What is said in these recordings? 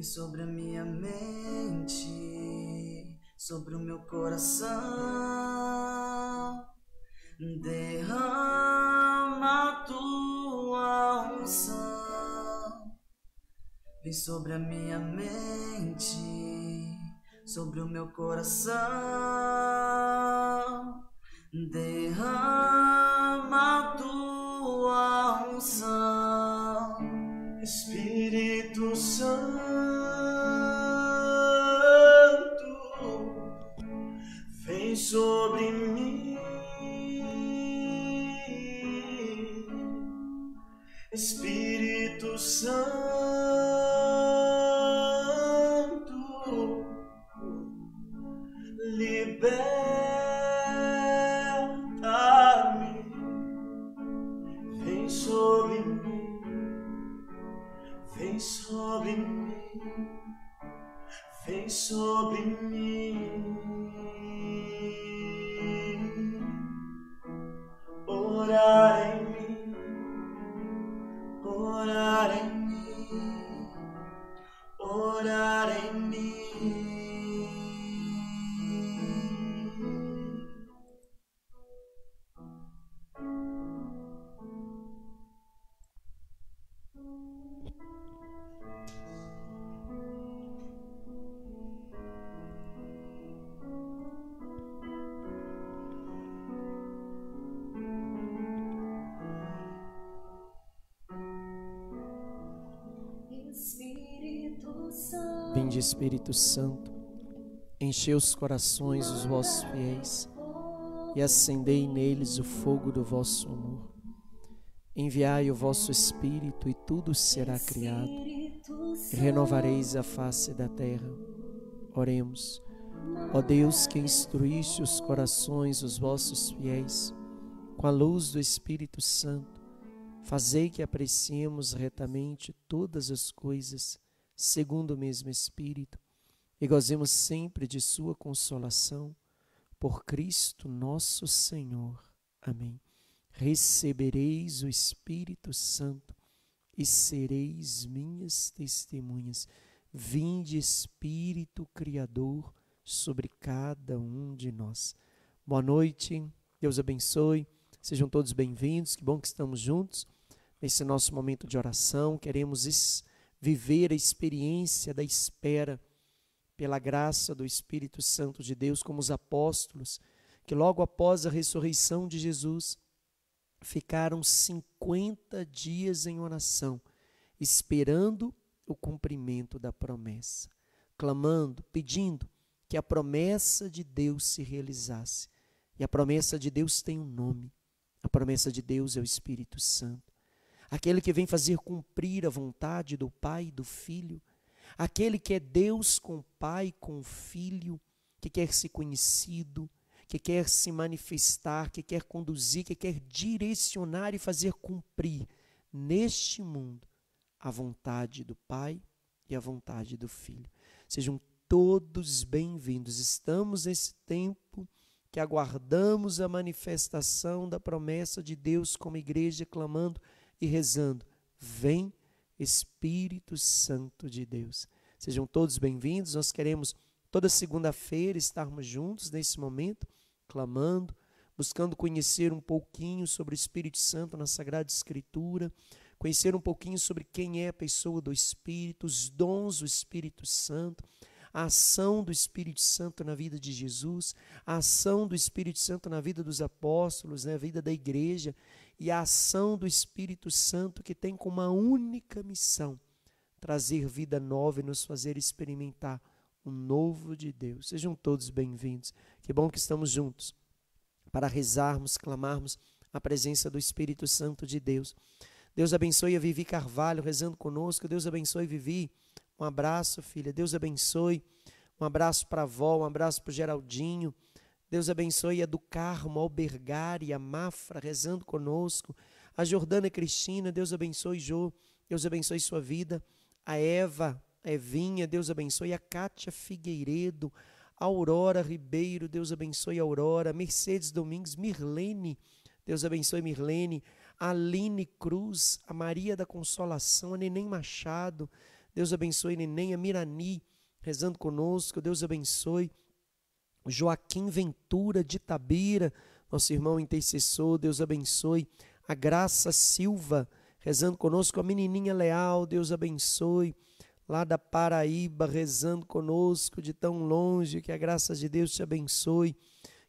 e sobre a minha mente, sobre o meu coração. Derrama a tua unção, vem sobre a minha mente, sobre o meu coração. Derrama Espírito Santo, enchei os corações dos vossos fiéis e acendei neles o fogo do vosso amor. Enviai o vosso Espírito e tudo será criado, e renovareis a face da terra. Oremos, ó Deus que instruíste os corações dos vossos fiéis com a luz do Espírito Santo, fazei que apreciemos retamente todas as coisas, segundo o mesmo Espírito e gozemos sempre de Sua consolação por Cristo nosso Senhor. Amém. Recebereis o Espírito Santo e sereis minhas testemunhas. Vinde, Espírito Criador, sobre cada um de nós. Boa noite, Deus abençoe, sejam todos bem-vindos, que bom que estamos juntos nesse nosso momento de oração. Queremos viver a experiência da espera pela graça do Espírito Santo de Deus, como os apóstolos, que logo após a ressurreição de Jesus ficaram 50 dias em oração, esperando o cumprimento da promessa, clamando, pedindo que a promessa de Deus se realizasse. E a promessa de Deus tem um nome. A promessa de Deus é o Espírito Santo. Aquele que vem fazer cumprir a vontade do Pai e do Filho Aquele que é Deus com o Pai, com o Filho, que quer ser conhecido, que quer se manifestar, que quer conduzir, que quer direcionar e fazer cumprir neste mundo a vontade do Pai e a vontade do Filho. Sejam todos bem-vindos. Estamos nesse tempo que aguardamos a manifestação da promessa de Deus como igreja, clamando e rezando. Vem Espírito Santo de Deus. Sejam todos bem-vindos. Nós queremos toda segunda-feira estarmos juntos nesse momento, clamando, buscando conhecer um pouquinho sobre o Espírito Santo na Sagrada Escritura, conhecer um pouquinho sobre quem é a pessoa do Espírito, os dons do Espírito Santo, a ação do Espírito Santo na vida de Jesus, a ação do Espírito Santo na vida dos apóstolos, na né, vida da igreja, e a ação do Espírito Santo que tem como uma única missão trazer vida nova e nos fazer experimentar o novo de Deus. Sejam todos bem-vindos. Que bom que estamos juntos para rezarmos, clamarmos a presença do Espírito Santo de Deus. Deus abençoe a Vivi Carvalho rezando conosco. Deus abençoe Vivi. Um abraço, filha. Deus abençoe. Um abraço para a avó, um abraço para o Geraldinho. Deus abençoe a do Carmo, a Albergari, a Mafra, rezando conosco. A Jordana Cristina, Deus abençoe Jô, Deus abençoe sua vida. A Eva, a Evinha, Deus abençoe. A Cátia Figueiredo, a Aurora Ribeiro, Deus abençoe a Aurora. Mercedes Domingos, Mirlene, Deus abençoe Mirlene. A Aline Cruz, a Maria da Consolação, a Neném Machado, Deus abençoe Neném, a Mirani, rezando conosco, Deus abençoe. Joaquim Ventura de Tabira, nosso irmão intercessor, Deus abençoe. A Graça Silva, rezando conosco. A menininha Leal, Deus abençoe. Lá da Paraíba, rezando conosco de tão longe. Que a graça de Deus te abençoe.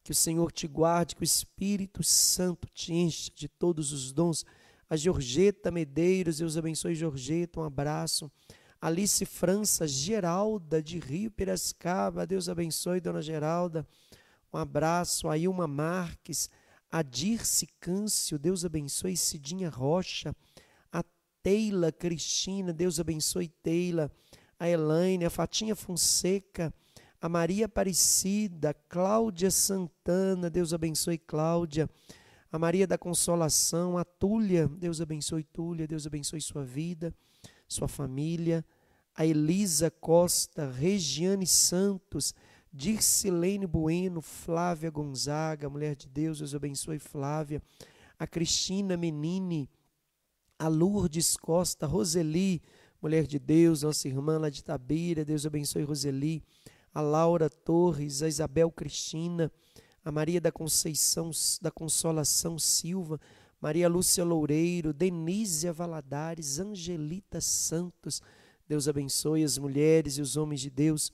Que o Senhor te guarde, que o Espírito Santo te encha de todos os dons. A Georgeta Medeiros, Deus abençoe, Georgeta. Um abraço. Alice França, Geralda de Rio Piracicaba, Deus abençoe, dona Geralda. Um abraço, a Ilma Marques, a Dirce Câncio, Deus abençoe, Cidinha Rocha, a Teila Cristina, Deus abençoe, Teila, a Elaine, a Fatinha Fonseca, a Maria Aparecida, Cláudia Santana, Deus abençoe, Cláudia. A Maria da Consolação, a Túlia, Deus abençoe Túlia, Deus abençoe sua vida sua família, a Elisa Costa, Regiane Santos, Dircilene Bueno, Flávia Gonzaga, mulher de Deus, Deus abençoe Flávia, a Cristina Menini, a Lourdes Costa, Roseli, mulher de Deus, nossa irmã lá de Tabira, Deus abençoe Roseli, a Laura Torres, a Isabel Cristina, a Maria da Conceição da Consolação Silva, Maria Lúcia Loureiro, Denísia Valadares, Angelita Santos. Deus abençoe as mulheres e os homens de Deus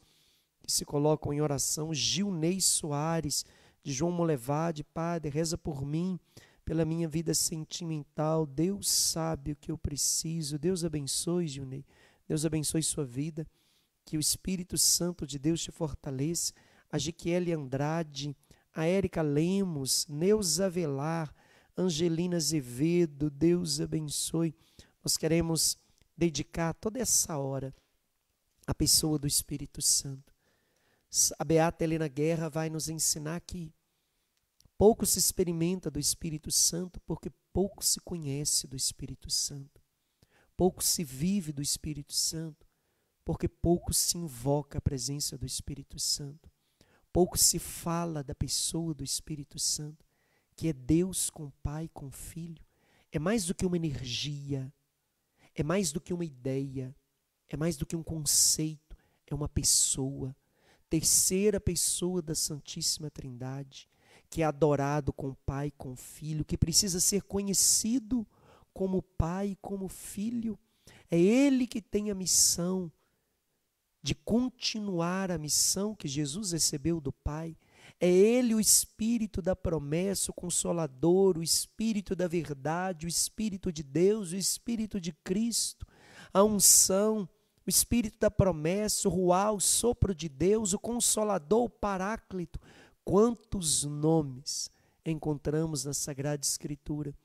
que se colocam em oração. Gilnei Soares, de João Molevade, Padre, reza por mim, pela minha vida sentimental. Deus sabe o que eu preciso. Deus abençoe, Gilnei. Deus abençoe sua vida. Que o Espírito Santo de Deus te fortaleça. A Jiquiele Andrade, a Érica Lemos, Neuza Velar, Angelina Azevedo, Deus abençoe. Nós queremos dedicar toda essa hora à pessoa do Espírito Santo. A Beata Helena Guerra vai nos ensinar que pouco se experimenta do Espírito Santo porque pouco se conhece do Espírito Santo. Pouco se vive do Espírito Santo porque pouco se invoca a presença do Espírito Santo. Pouco se fala da pessoa do Espírito Santo que é Deus com Pai, com Filho, é mais do que uma energia, é mais do que uma ideia, é mais do que um conceito, é uma pessoa, terceira pessoa da Santíssima Trindade, que é adorado com Pai, com Filho, que precisa ser conhecido como Pai, como Filho. É Ele que tem a missão de continuar a missão que Jesus recebeu do Pai é Ele o Espírito da promessa, o Consolador, o Espírito da verdade, o Espírito de Deus, o Espírito de Cristo, a unção, o Espírito da promessa, o Ruá, o sopro de Deus, o Consolador, o Paráclito. Quantos nomes encontramos na Sagrada Escritura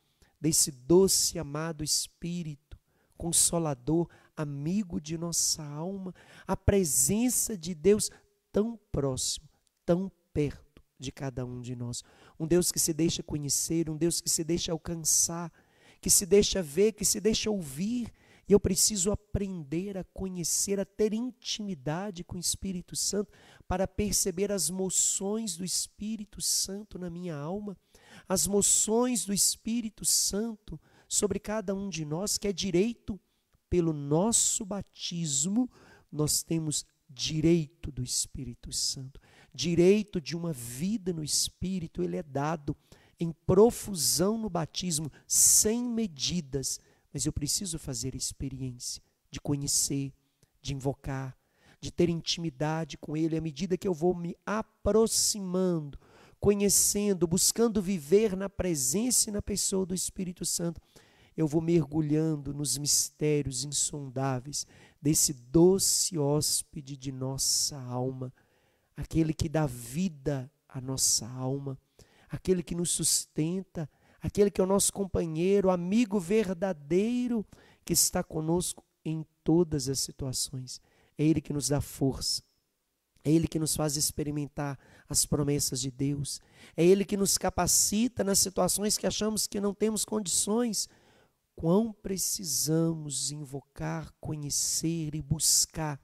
desse doce amado Espírito, Consolador, amigo de nossa alma, a presença de Deus tão próximo, tão perto de cada um de nós. Um Deus que se deixa conhecer, um Deus que se deixa alcançar, que se deixa ver, que se deixa ouvir. E eu preciso aprender a conhecer, a ter intimidade com o Espírito Santo para perceber as moções do Espírito Santo na minha alma, as moções do Espírito Santo sobre cada um de nós, que é direito pelo nosso batismo, nós temos direito do Espírito Santo direito de uma vida no espírito, ele é dado em profusão no batismo, sem medidas, mas eu preciso fazer a experiência de conhecer, de invocar, de ter intimidade com ele à medida que eu vou me aproximando, conhecendo, buscando viver na presença e na pessoa do Espírito Santo. Eu vou mergulhando nos mistérios insondáveis desse doce hóspede de nossa alma aquele que dá vida à nossa alma, aquele que nos sustenta, aquele que é o nosso companheiro, amigo verdadeiro que está conosco em todas as situações. É Ele que nos dá força. É Ele que nos faz experimentar as promessas de Deus. É Ele que nos capacita nas situações que achamos que não temos condições. Quão precisamos invocar, conhecer e buscar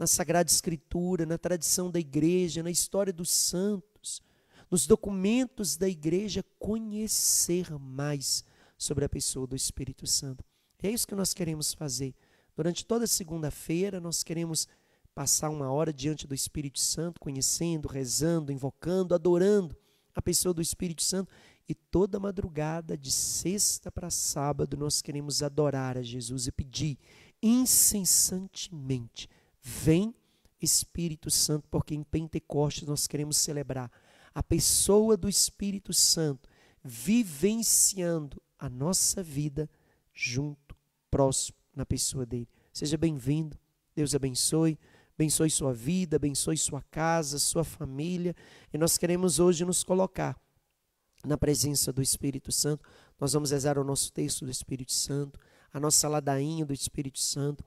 na Sagrada Escritura, na tradição da igreja, na história dos santos, nos documentos da igreja, conhecer mais sobre a pessoa do Espírito Santo. E é isso que nós queremos fazer. Durante toda segunda-feira, nós queremos passar uma hora diante do Espírito Santo, conhecendo, rezando, invocando, adorando a pessoa do Espírito Santo. E toda madrugada, de sexta para sábado, nós queremos adorar a Jesus e pedir incessantemente Vem Espírito Santo, porque em Pentecostes nós queremos celebrar a pessoa do Espírito Santo vivenciando a nossa vida junto, próximo, na pessoa dele. Seja bem-vindo, Deus abençoe, abençoe sua vida, abençoe sua casa, sua família, e nós queremos hoje nos colocar na presença do Espírito Santo. Nós vamos rezar o nosso texto do Espírito Santo, a nossa ladainha do Espírito Santo.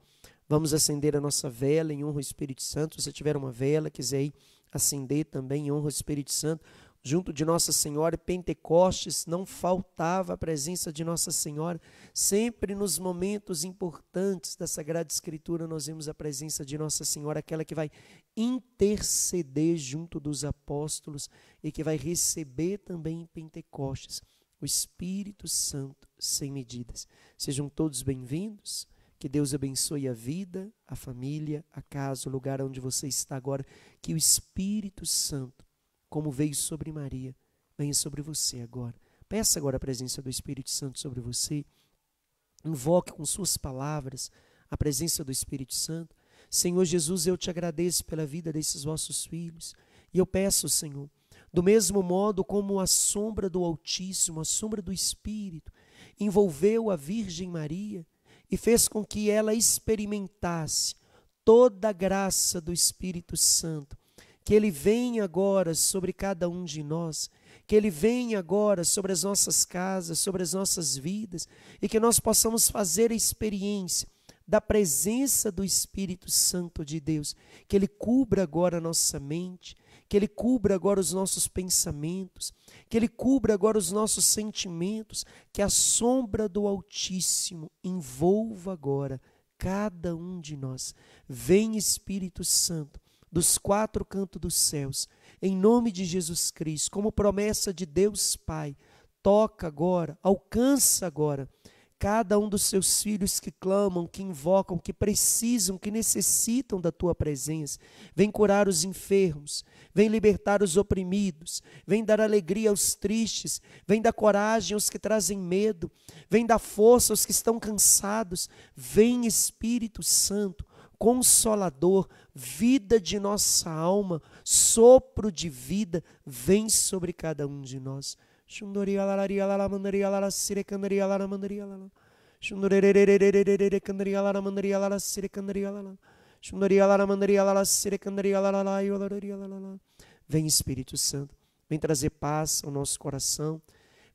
Vamos acender a nossa vela em honra ao Espírito Santo. Se tiver uma vela, quiser acender também em honra ao Espírito Santo. Junto de Nossa Senhora Pentecostes, não faltava a presença de Nossa Senhora. Sempre nos momentos importantes da Sagrada Escritura, nós vemos a presença de Nossa Senhora, aquela que vai interceder junto dos apóstolos e que vai receber também em Pentecostes o Espírito Santo sem medidas. Sejam todos bem-vindos. Que Deus abençoe a vida, a família, a casa, o lugar onde você está agora. Que o Espírito Santo, como veio sobre Maria, venha sobre você agora. Peça agora a presença do Espírito Santo sobre você. Invoque com suas palavras a presença do Espírito Santo. Senhor Jesus, eu te agradeço pela vida desses vossos filhos. E eu peço, Senhor, do mesmo modo como a sombra do Altíssimo, a sombra do Espírito, envolveu a Virgem Maria e fez com que ela experimentasse toda a graça do Espírito Santo. Que ele venha agora sobre cada um de nós, que ele venha agora sobre as nossas casas, sobre as nossas vidas, e que nós possamos fazer a experiência da presença do Espírito Santo de Deus, que ele cubra agora a nossa mente, que Ele cubra agora os nossos pensamentos, que Ele cubra agora os nossos sentimentos, que a sombra do Altíssimo envolva agora cada um de nós. Vem Espírito Santo, dos quatro cantos dos céus, em nome de Jesus Cristo, como promessa de Deus Pai, toca agora, alcança agora cada um dos seus filhos que clamam, que invocam, que precisam, que necessitam da tua presença. Vem curar os enfermos, vem libertar os oprimidos, vem dar alegria aos tristes, vem dar coragem aos que trazem medo, vem dar força aos que estão cansados. Vem Espírito Santo, consolador, vida de nossa alma, sopro de vida, vem sobre cada um de nós. Shundari alarari alara mandari alara sire candari alara mandari alara. Shundarererererererere candari alara mandari alara sire candari alara. Shundari alara mandari alara sire candari alara iolari alara. Vem Espírito Santo, vem trazer paz ao nosso coração,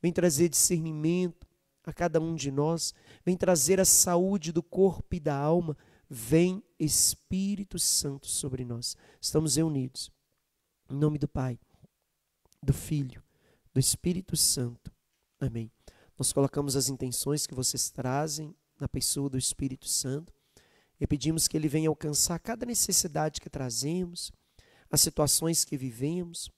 vem trazer discernimento a cada um de nós, vem trazer a saúde do corpo e da alma. Vem Espírito Santo sobre nós. Estamos reunidos. Em nome do Pai, do Filho do Espírito Santo. Amém. Nós colocamos as intenções que vocês trazem na pessoa do Espírito Santo e pedimos que ele venha alcançar cada necessidade que trazemos, as situações que vivemos,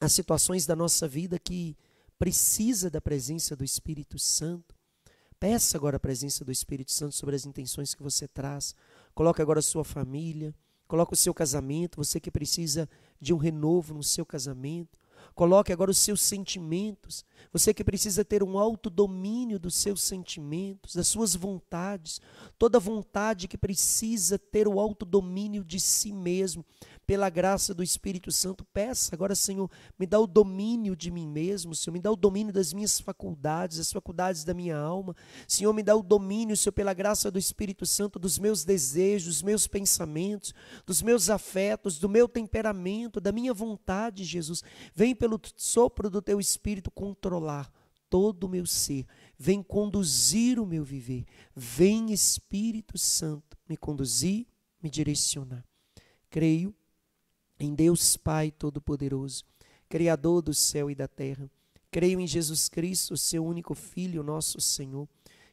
as situações da nossa vida que precisa da presença do Espírito Santo. Peça agora a presença do Espírito Santo sobre as intenções que você traz. Coloque agora a sua família, coloque o seu casamento, você que precisa de um renovo no seu casamento. Coloque agora os seus sentimentos. Você que precisa ter um alto domínio dos seus sentimentos, das suas vontades. Toda vontade que precisa ter o domínio de si mesmo pela graça do Espírito Santo, peça agora, Senhor, me dá o domínio de mim mesmo, Senhor, me dá o domínio das minhas faculdades, as faculdades da minha alma. Senhor, me dá o domínio, Senhor, pela graça do Espírito Santo, dos meus desejos, dos meus pensamentos, dos meus afetos, do meu temperamento, da minha vontade, Jesus. Vem pelo sopro do teu Espírito controlar todo o meu ser. Vem conduzir o meu viver. Vem, Espírito Santo, me conduzir, me direcionar. Creio em Deus Pai Todo-Poderoso, Criador do céu e da terra. Creio em Jesus Cristo, seu único Filho, nosso Senhor,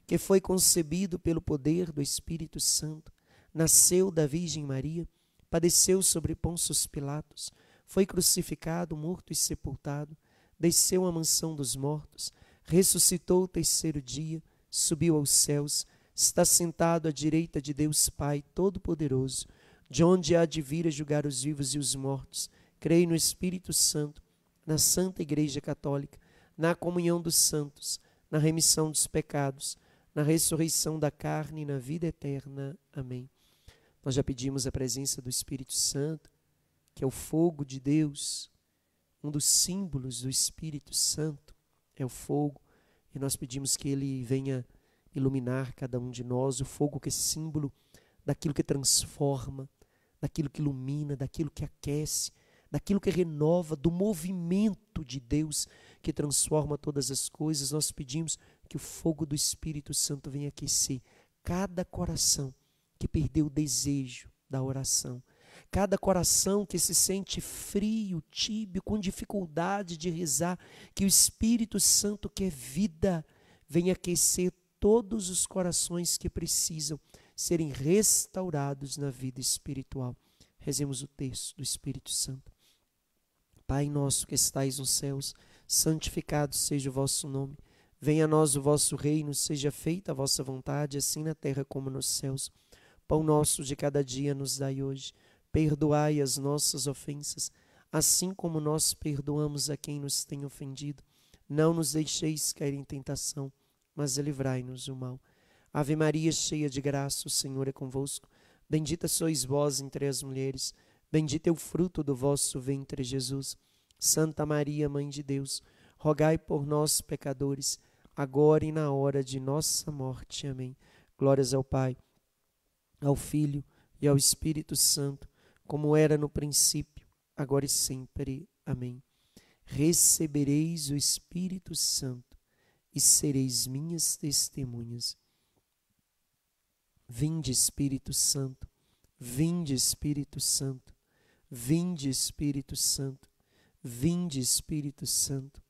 que foi concebido pelo poder do Espírito Santo, nasceu da Virgem Maria, padeceu sobre Pôncio Pilatos, foi crucificado, morto e sepultado, desceu à mansão dos mortos, ressuscitou o terceiro dia, subiu aos céus, está sentado à direita de Deus Pai Todo-Poderoso de onde há de vir a julgar os vivos e os mortos. Creio no Espírito Santo, na Santa Igreja Católica, na comunhão dos santos, na remissão dos pecados, na ressurreição da carne e na vida eterna. Amém. Nós já pedimos a presença do Espírito Santo, que é o fogo de Deus, um dos símbolos do Espírito Santo é o fogo, e nós pedimos que ele venha iluminar cada um de nós, o fogo que é símbolo daquilo que transforma, daquilo que ilumina, daquilo que aquece, daquilo que renova, do movimento de Deus que transforma todas as coisas. Nós pedimos que o fogo do Espírito Santo venha aquecer cada coração que perdeu o desejo da oração, cada coração que se sente frio, tíbio, com dificuldade de rezar, que o Espírito Santo, que é vida, venha aquecer todos os corações que precisam serem restaurados na vida espiritual. Rezemos o texto do Espírito Santo. Pai nosso que estais nos céus, santificado seja o vosso nome. Venha a nós o vosso reino, seja feita a vossa vontade, assim na terra como nos céus. Pão nosso de cada dia nos dai hoje. Perdoai as nossas ofensas, assim como nós perdoamos a quem nos tem ofendido. Não nos deixeis cair em tentação, mas livrai-nos do mal Ave Maria, cheia de graça, o Senhor é convosco. Bendita sois vós entre as mulheres, bendito é o fruto do vosso ventre, Jesus. Santa Maria, Mãe de Deus, rogai por nós, pecadores, agora e na hora de nossa morte. Amém. Glórias ao Pai, ao Filho e ao Espírito Santo, como era no princípio, agora e sempre. Amém. Recebereis o Espírito Santo e sereis minhas testemunhas Vinde, Espírito Santo. Vinde, Espírito Santo. Vinde, Espírito Santo. Vinde, Espírito Santo.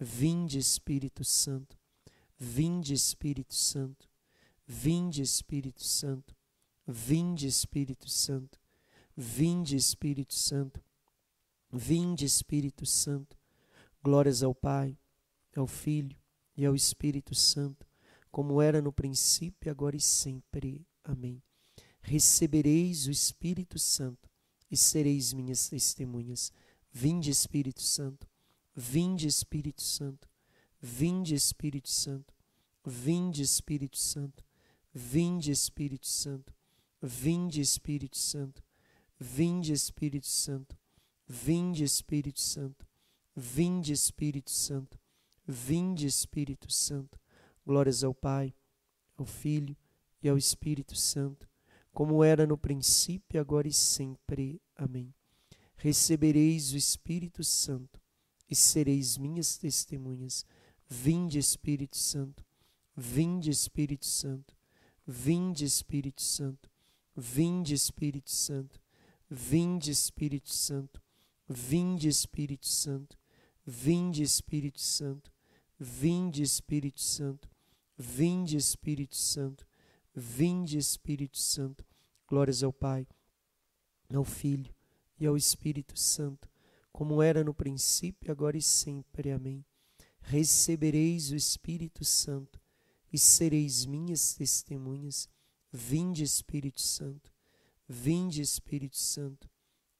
Vinde, Espírito Santo. Vinde, Espírito Santo. Vinde, Espírito Santo. Vinde, Espírito Santo. Vinde, Espírito Santo. Vinde, Espírito Santo. Glórias ao Pai, ao Filho e ao Espírito Santo como era no princípio, agora e sempre. Amém. Recebereis o Espírito Santo e sereis minhas testemunhas. Vinde, Espírito Santo. Vinde, Espírito Santo. Vinde, Espírito Santo. Vinde, Espírito Santo. Vinde, Espírito Santo. Vinde, Espírito Santo. Vinde, Espírito Santo. Vinde, Espírito Santo. Vinde, Espírito Santo. Vinde, Espírito Santo. Glórias ao Pai, ao Filho e ao Espírito Santo, como era no princípio, agora e sempre. Amém. Recebereis o Espírito Santo e sereis minhas testemunhas. Vinde, Espírito Santo, vinde, Espírito Santo, vinde, Espírito Santo, vinde, Espírito Santo, vinde, Espírito Santo, vinde, Espírito Santo, vinde, Espírito Santo, vinde, Espírito Santo Vinde, Espírito Santo, vinde, Espírito Santo. Glórias ao Pai, ao Filho e ao Espírito Santo, como era no princípio, agora e sempre. Amém. Recebereis o Espírito Santo e sereis minhas testemunhas. Vinde, Espírito Santo, vinde, Espírito Santo,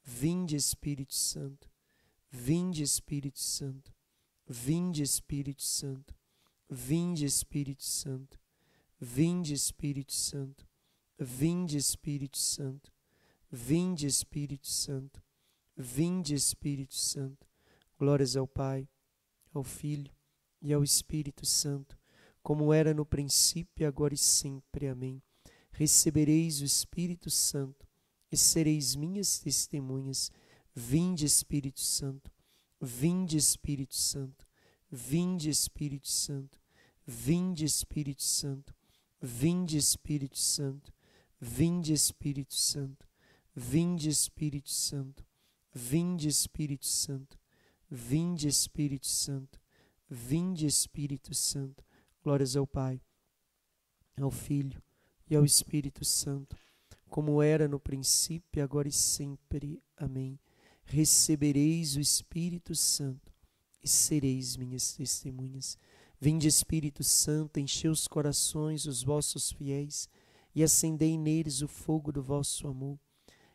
vinde, Espírito Santo, vinde, Espírito Santo, vinde, Espírito Santo. Vinde, Espírito Santo. Vinde, Espírito Santo. Vinde, Espírito Santo. Vinde, Espírito Santo. Vinde, Espírito Santo. Glórias ao Pai, ao Filho e ao Espírito Santo, como era no princípio, agora e sempre. Amém. Recebereis o Espírito Santo e sereis minhas testemunhas. Vinde, Espírito Santo. Vinde, Espírito Santo. Vinde, Espírito Santo. Vinde, Espírito Santo. Vinde, Espírito Santo. Vinde, Espírito Santo. Vinde, Espírito Santo. Vinde, Espírito Santo. Vinde, Espírito Santo. Vinde, Espírito Santo. Glórias ao Pai, ao Filho e ao Espírito Santo, como era no princípio, agora e sempre. Amém. Recebereis o Espírito Santo e sereis minhas testemunhas. Vinde, Espírito Santo, enchei os corações, os vossos fiéis, e acendei neles o fogo do vosso amor.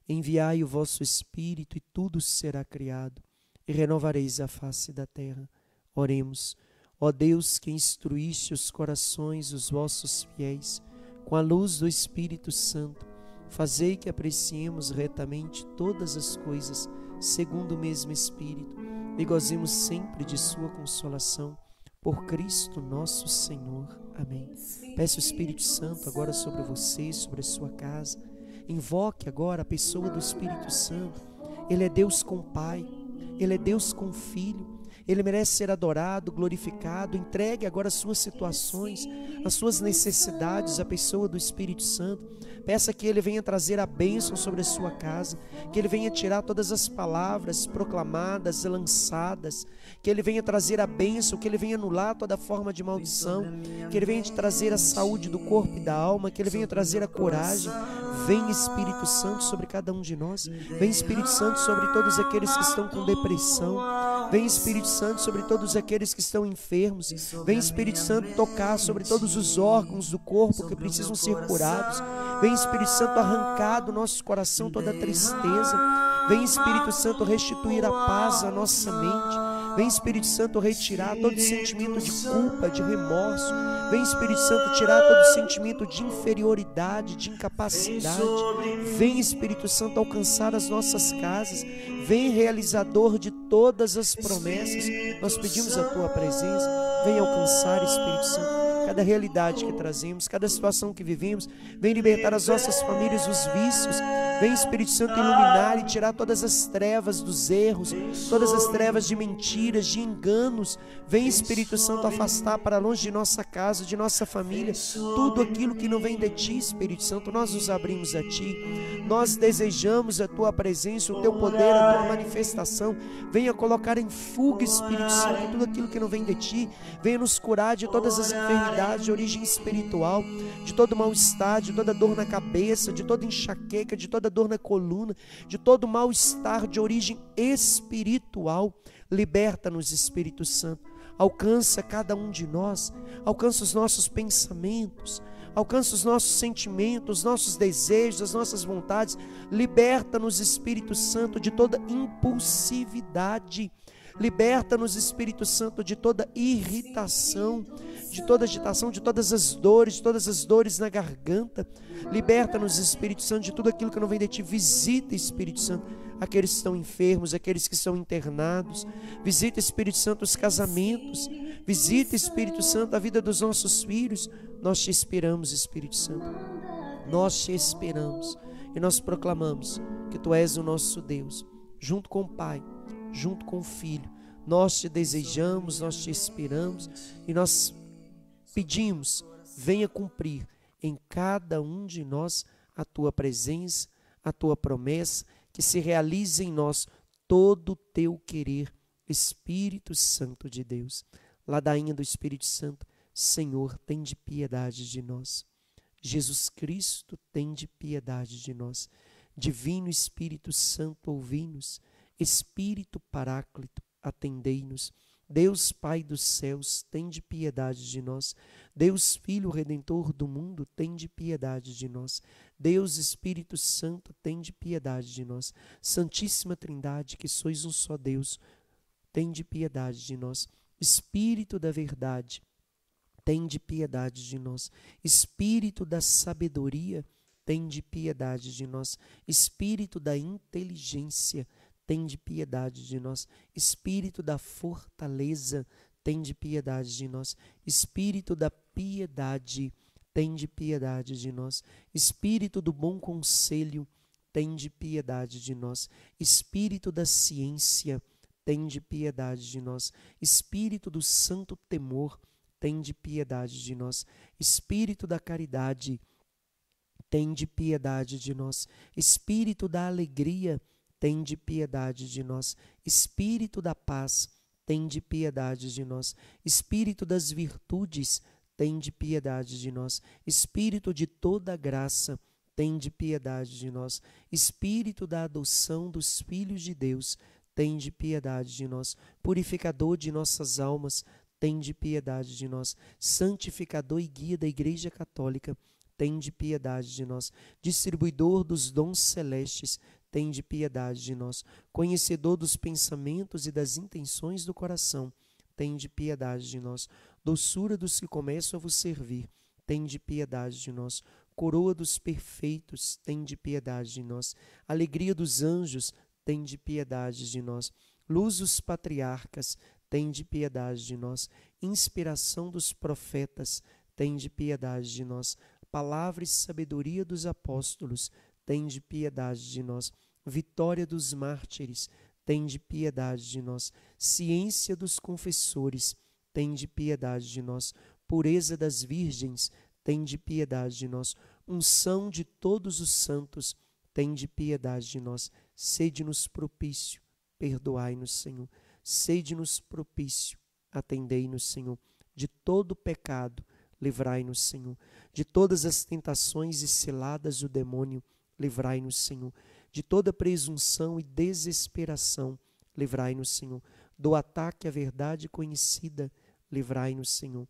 Enviai o vosso Espírito, e tudo será criado, e renovareis a face da terra. Oremos, ó Deus, que instruíste os corações, os vossos fiéis, com a luz do Espírito Santo, fazei que apreciemos retamente todas as coisas segundo o mesmo Espírito, e gozemos sempre de Sua consolação. Por Cristo nosso Senhor. Amém. Peço o Espírito Santo agora sobre você, sobre a sua casa. Invoque agora a pessoa do Espírito Santo. Ele é Deus com o Pai, Ele é Deus com o Filho ele merece ser adorado, glorificado. Entregue agora as suas situações, as suas necessidades à pessoa do Espírito Santo. Peça que ele venha trazer a bênção sobre a sua casa, que ele venha tirar todas as palavras proclamadas, lançadas, que ele venha trazer a bênção, que ele venha anular toda forma de maldição, que ele venha te trazer a saúde do corpo e da alma, que ele venha trazer a coragem. Vem Espírito Santo sobre cada um de nós. Vem Espírito Santo sobre todos aqueles que estão com depressão. Vem Espírito Santo sobre todos aqueles que estão enfermos. Vem Espírito Santo tocar sobre todos os órgãos do corpo que precisam ser curados. Vem Espírito Santo arrancar do nosso coração toda tristeza. Vem Espírito Santo restituir a paz à nossa mente. Vem Espírito Santo retirar todo sentimento de culpa, de remorso. Vem Espírito Santo tirar todo sentimento de inferioridade, de incapacidade. Vem Espírito Santo alcançar as nossas casas. Vem realizador de todas as promessas. Nós pedimos a tua presença. Vem alcançar Espírito Santo cada realidade que trazemos, cada situação que vivemos. Vem libertar as nossas famílias dos vícios. Vem, Espírito Santo, iluminar e tirar todas as trevas dos erros, todas as trevas de mentiras, de enganos. Vem, Espírito Santo, afastar para longe de nossa casa, de nossa família, tudo aquilo que não vem de Ti, Espírito Santo. Nós nos abrimos a Ti. Nós desejamos a Tua presença, o Teu poder, a Tua manifestação. Venha colocar em fuga, Espírito Santo, tudo aquilo que não vem de Ti. Venha nos curar de todas as enfermidades enfermidade de origem espiritual, de todo mal-estar, de toda dor na cabeça, de toda enxaqueca, de toda dor na coluna, de todo mal-estar de origem espiritual. Liberta-nos, Espírito Santo. Alcança cada um de nós, alcança os nossos pensamentos, alcança os nossos sentimentos, os nossos desejos, as nossas vontades. Liberta-nos, Espírito Santo, de toda impulsividade Liberta-nos, Espírito Santo, de toda irritação, de toda agitação, de todas as dores, de todas as dores na garganta. Liberta-nos, Espírito Santo, de tudo aquilo que não vem de ti. Visita, Espírito Santo, aqueles que estão enfermos, aqueles que estão internados. Visita, Espírito Santo, os casamentos. Visita, Espírito Santo, a vida dos nossos filhos. Nós te esperamos, Espírito Santo. Nós te esperamos. E nós proclamamos que tu és o nosso Deus, junto com o Pai junto com o Filho. Nós te desejamos, nós te esperamos e nós pedimos, venha cumprir em cada um de nós a tua presença, a tua promessa, que se realize em nós todo o teu querer, Espírito Santo de Deus. Ladainha do Espírito Santo, Senhor, tem de piedade de nós. Jesus Cristo tem de piedade de nós. Divino Espírito Santo, ouvi-nos Espírito Paráclito, atendei-nos. Deus Pai dos céus, tende piedade de nós. Deus Filho Redentor do mundo, tende piedade de nós. Deus Espírito Santo, tende piedade de nós. Santíssima Trindade, que sois um só Deus, tende piedade de nós. Espírito da Verdade, tende piedade de nós. Espírito da Sabedoria, tende piedade de nós. Espírito da Inteligência, tende tende piedade de nós. Espírito da fortaleza, tende piedade de nós. Espírito da piedade, tende piedade de nós. Espírito do bom conselho, tende piedade de nós. Espírito da ciência, tende piedade de nós. Espírito do santo temor, tende piedade de nós. Espírito da caridade, tende piedade de nós. Espírito da alegria, tende piedade de nós. Espírito da paz, tende piedade de nós. Espírito das virtudes, tende piedade de nós. Espírito de toda graça, tende piedade de nós. Espírito da adoção dos filhos de Deus, tende piedade de nós. Purificador de nossas almas, tende piedade de nós. Santificador e guia da Igreja Católica, tende piedade de nós. Distribuidor dos dons celestes, tende piedade de nós. Conhecedor dos pensamentos e das intenções do coração, tende piedade de nós. Doçura dos que começam a vos servir, tende piedade de nós. Coroa dos perfeitos, tende piedade de nós. Alegria dos anjos, tende piedade de nós. Luz dos patriarcas, tende piedade de nós. Inspiração dos profetas, tende piedade de nós. Palavra e sabedoria dos apóstolos, tende piedade de nós. Vitória dos mártires, tem de piedade de nós. Ciência dos confessores, tem de piedade de nós. Pureza das virgens, tem de piedade de nós. Unção de todos os santos, tem de piedade de nós. Sede-nos propício, perdoai-nos, Senhor. Sede-nos propício, atendei-nos, Senhor. De todo pecado, livrai-nos, Senhor. De todas as tentações e ciladas do demônio, livrai-nos, Senhor de toda presunção e desesperação, livrai-nos, Senhor. Do ataque à verdade conhecida, livrai-nos, Senhor.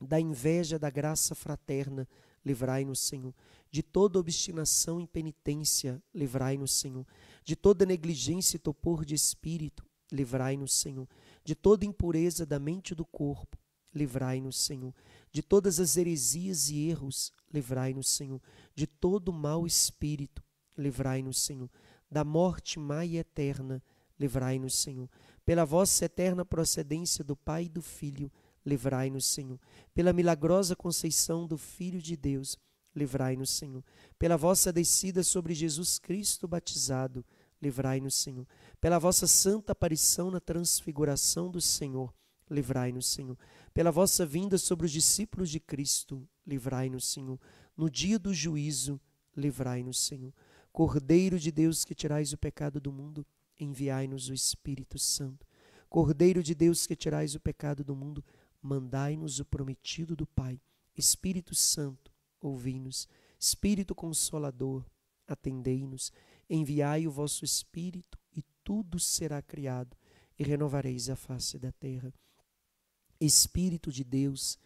Da inveja da graça fraterna, livrai-nos, Senhor. De toda obstinação e penitência, livrai-nos, Senhor. De toda negligência e topor de espírito, livrai-nos, Senhor. De toda impureza da mente e do corpo, livrai-nos, Senhor. De todas as heresias e erros, livrai-nos, Senhor. De todo mau espírito, livrai-nos, Senhor. Da morte má e eterna, livrai-nos, Senhor. Pela vossa eterna procedência do Pai e do Filho, livrai-nos, Senhor. Pela milagrosa conceição do Filho de Deus, livrai-nos, Senhor. Pela vossa descida sobre Jesus Cristo batizado, livrai-nos, Senhor. Pela vossa santa aparição na transfiguração do Senhor, livrai-nos, Senhor. Pela vossa vinda sobre os discípulos de Cristo, livrai-nos, Senhor. No dia do juízo, livrai-nos, Senhor. Cordeiro de Deus que tirais o pecado do mundo, enviai-nos o Espírito Santo. Cordeiro de Deus que tirais o pecado do mundo, mandai-nos o prometido do Pai. Espírito Santo, ouvi-nos. Espírito Consolador, atendei-nos. Enviai o vosso Espírito e tudo será criado, e renovareis a face da terra. Espírito de Deus,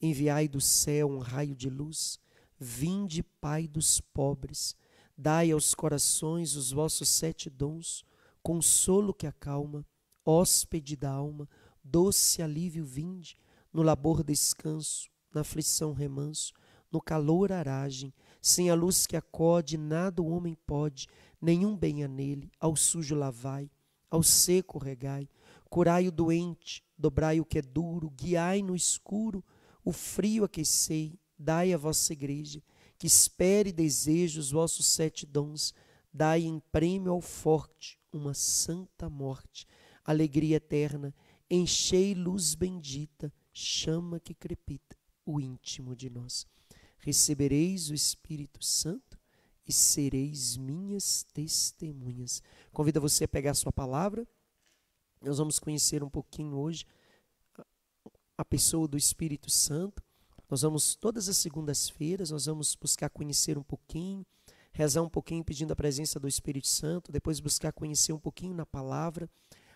enviai do céu um raio de luz. Vinde, Pai dos pobres Dai aos corações os vossos sete dons, consolo que acalma, hóspede da alma, doce alívio vinde, no labor descanso, na aflição remanso, no calor aragem, sem a luz que acode, nada o homem pode, nenhum bem há nele, ao sujo lavai, ao seco regai, curai o doente, dobrai o que é duro, guiai no escuro, o frio aquecei, dai a vossa igreja, que espere e deseje os vossos sete dons, dai em prêmio ao forte uma santa morte, alegria eterna, enchei luz bendita, chama que crepita o íntimo de nós. Recebereis o Espírito Santo e sereis minhas testemunhas. Convida você a pegar a sua palavra. Nós vamos conhecer um pouquinho hoje a pessoa do Espírito Santo nós vamos todas as segundas-feiras, nós vamos buscar conhecer um pouquinho, rezar um pouquinho pedindo a presença do Espírito Santo, depois buscar conhecer um pouquinho na palavra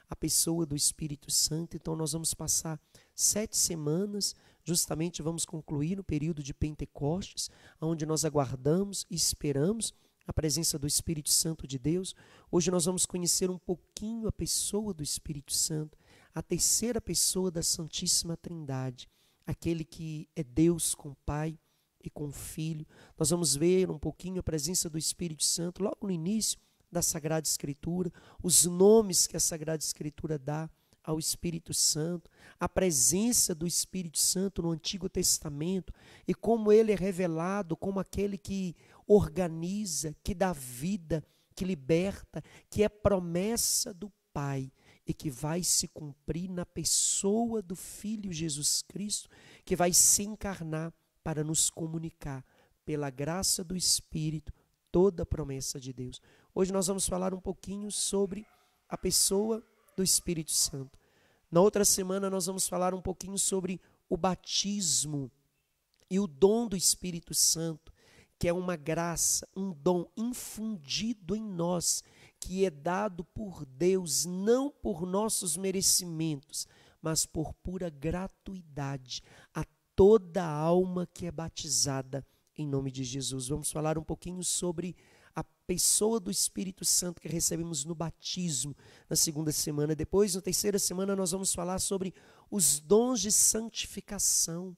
a pessoa do Espírito Santo. Então nós vamos passar sete semanas, justamente vamos concluir no período de Pentecostes, onde nós aguardamos e esperamos a presença do Espírito Santo de Deus. Hoje nós vamos conhecer um pouquinho a pessoa do Espírito Santo, a terceira pessoa da Santíssima Trindade aquele que é Deus com o Pai e com o Filho. Nós vamos ver um pouquinho a presença do Espírito Santo logo no início da Sagrada Escritura, os nomes que a Sagrada Escritura dá ao Espírito Santo, a presença do Espírito Santo no Antigo Testamento e como ele é revelado como aquele que organiza, que dá vida, que liberta, que é promessa do Pai e que vai se cumprir na pessoa do Filho Jesus Cristo, que vai se encarnar para nos comunicar, pela graça do Espírito, toda a promessa de Deus. Hoje nós vamos falar um pouquinho sobre a pessoa do Espírito Santo. Na outra semana nós vamos falar um pouquinho sobre o batismo e o dom do Espírito Santo, que é uma graça, um dom infundido em nós que é dado por Deus não por nossos merecimentos, mas por pura gratuidade a toda alma que é batizada em nome de Jesus. Vamos falar um pouquinho sobre a pessoa do Espírito Santo que recebemos no batismo na segunda semana. Depois, na terceira semana, nós vamos falar sobre os dons de santificação,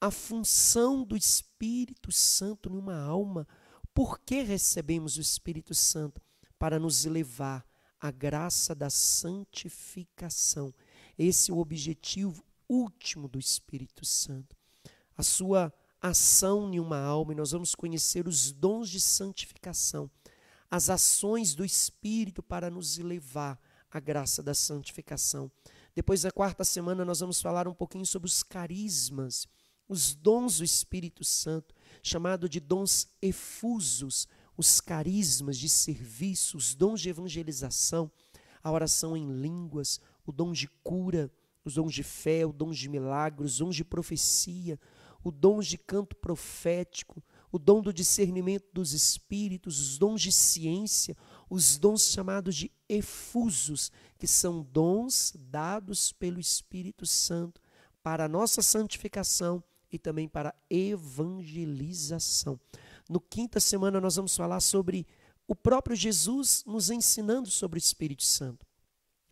a função do Espírito Santo numa alma. Por que recebemos o Espírito Santo? para nos levar à graça da santificação. Esse é o objetivo último do Espírito Santo. A sua ação em uma alma, e nós vamos conhecer os dons de santificação, as ações do Espírito para nos levar à graça da santificação. Depois, da quarta semana, nós vamos falar um pouquinho sobre os carismas, os dons do Espírito Santo, chamado de dons efusos, os carismas de serviço, os dons de evangelização, a oração em línguas, o dom de cura, os dons de fé, o dom de milagres, os dons de profecia, o dom de canto profético, o dom do discernimento dos espíritos, os dons de ciência, os dons chamados de efusos, que são dons dados pelo Espírito Santo para a nossa santificação e também para a evangelização. No quinta semana nós vamos falar sobre o próprio Jesus nos ensinando sobre o Espírito Santo.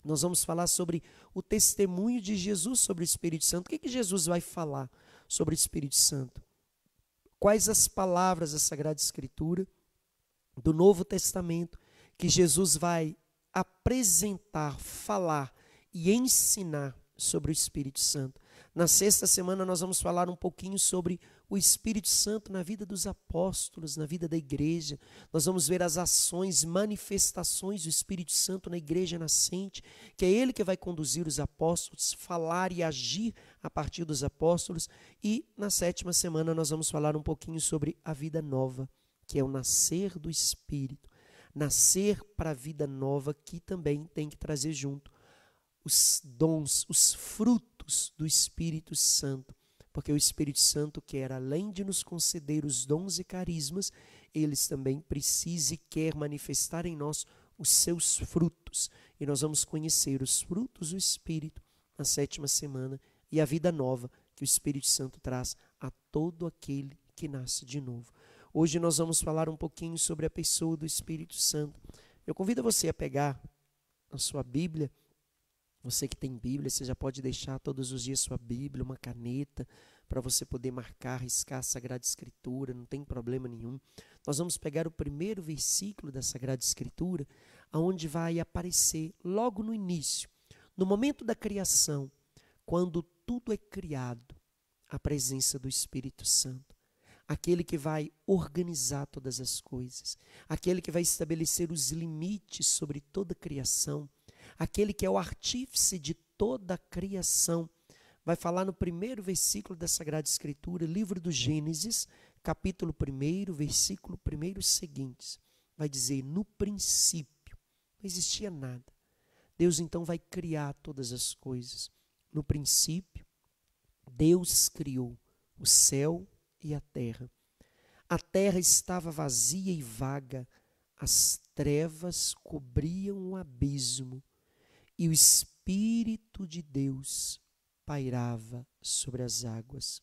Nós vamos falar sobre o testemunho de Jesus sobre o Espírito Santo. O que, que Jesus vai falar sobre o Espírito Santo? Quais as palavras da Sagrada Escritura, do Novo Testamento, que Jesus vai apresentar, falar e ensinar sobre o Espírito Santo? Na sexta semana, nós vamos falar um pouquinho sobre o Espírito Santo na vida dos apóstolos, na vida da igreja. Nós vamos ver as ações, manifestações do Espírito Santo na igreja nascente, que é ele que vai conduzir os apóstolos, falar e agir a partir dos apóstolos. E na sétima semana nós vamos falar um pouquinho sobre a vida nova, que é o nascer do Espírito. Nascer para a vida nova, que também tem que trazer junto os dons, os frutos do Espírito Santo porque o Espírito Santo quer, além de nos conceder os dons e carismas, eles também precisa e quer manifestar em nós os seus frutos. E nós vamos conhecer os frutos do Espírito na sétima semana e a vida nova que o Espírito Santo traz a todo aquele que nasce de novo. Hoje nós vamos falar um pouquinho sobre a pessoa do Espírito Santo. Eu convido você a pegar a sua Bíblia você que tem Bíblia, você já pode deixar todos os dias sua Bíblia, uma caneta, para você poder marcar, riscar a Sagrada Escritura, não tem problema nenhum. Nós vamos pegar o primeiro versículo da Sagrada Escritura, aonde vai aparecer logo no início, no momento da criação, quando tudo é criado, a presença do Espírito Santo. Aquele que vai organizar todas as coisas, aquele que vai estabelecer os limites sobre toda a criação, aquele que é o artífice de toda a criação. Vai falar no primeiro versículo da Sagrada Escritura, livro do Gênesis, capítulo 1, versículo 1 seguintes. Vai dizer: No princípio não existia nada. Deus então vai criar todas as coisas. No princípio, Deus criou o céu e a terra. A terra estava vazia e vaga, as trevas cobriam o abismo e o Espírito de Deus pairava sobre as águas.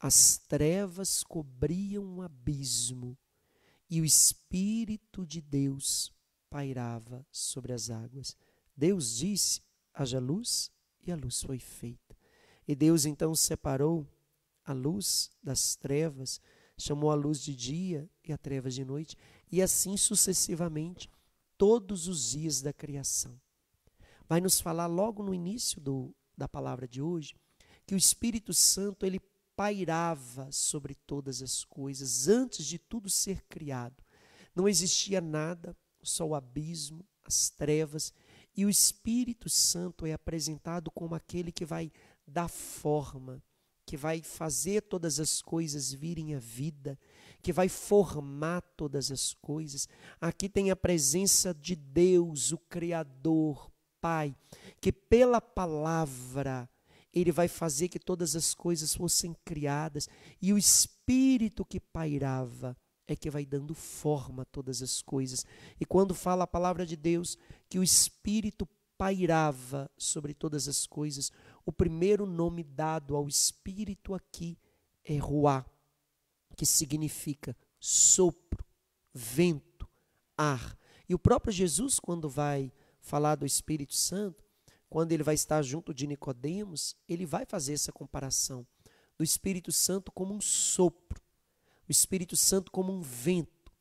As trevas cobriam o um abismo e o Espírito de Deus pairava sobre as águas. Deus disse: haja luz, e a luz foi feita. E Deus então separou a luz das trevas, chamou a luz de dia e a trevas de noite, e assim sucessivamente, todos os dias da criação vai nos falar logo no início do, da palavra de hoje que o Espírito Santo ele pairava sobre todas as coisas antes de tudo ser criado. Não existia nada, só o abismo, as trevas, e o Espírito Santo é apresentado como aquele que vai dar forma, que vai fazer todas as coisas virem à vida, que vai formar todas as coisas. Aqui tem a presença de Deus, o Criador, Pai, que pela palavra ele vai fazer que todas as coisas fossem criadas e o espírito que pairava é que vai dando forma a todas as coisas. E quando fala a palavra de Deus que o espírito pairava sobre todas as coisas, o primeiro nome dado ao espírito aqui é Ruá, que significa sopro, vento, ar. E o próprio Jesus, quando vai falar do Espírito Santo, quando ele vai estar junto de Nicodemos, ele vai fazer essa comparação do Espírito Santo como um sopro, o Espírito Santo como um vento.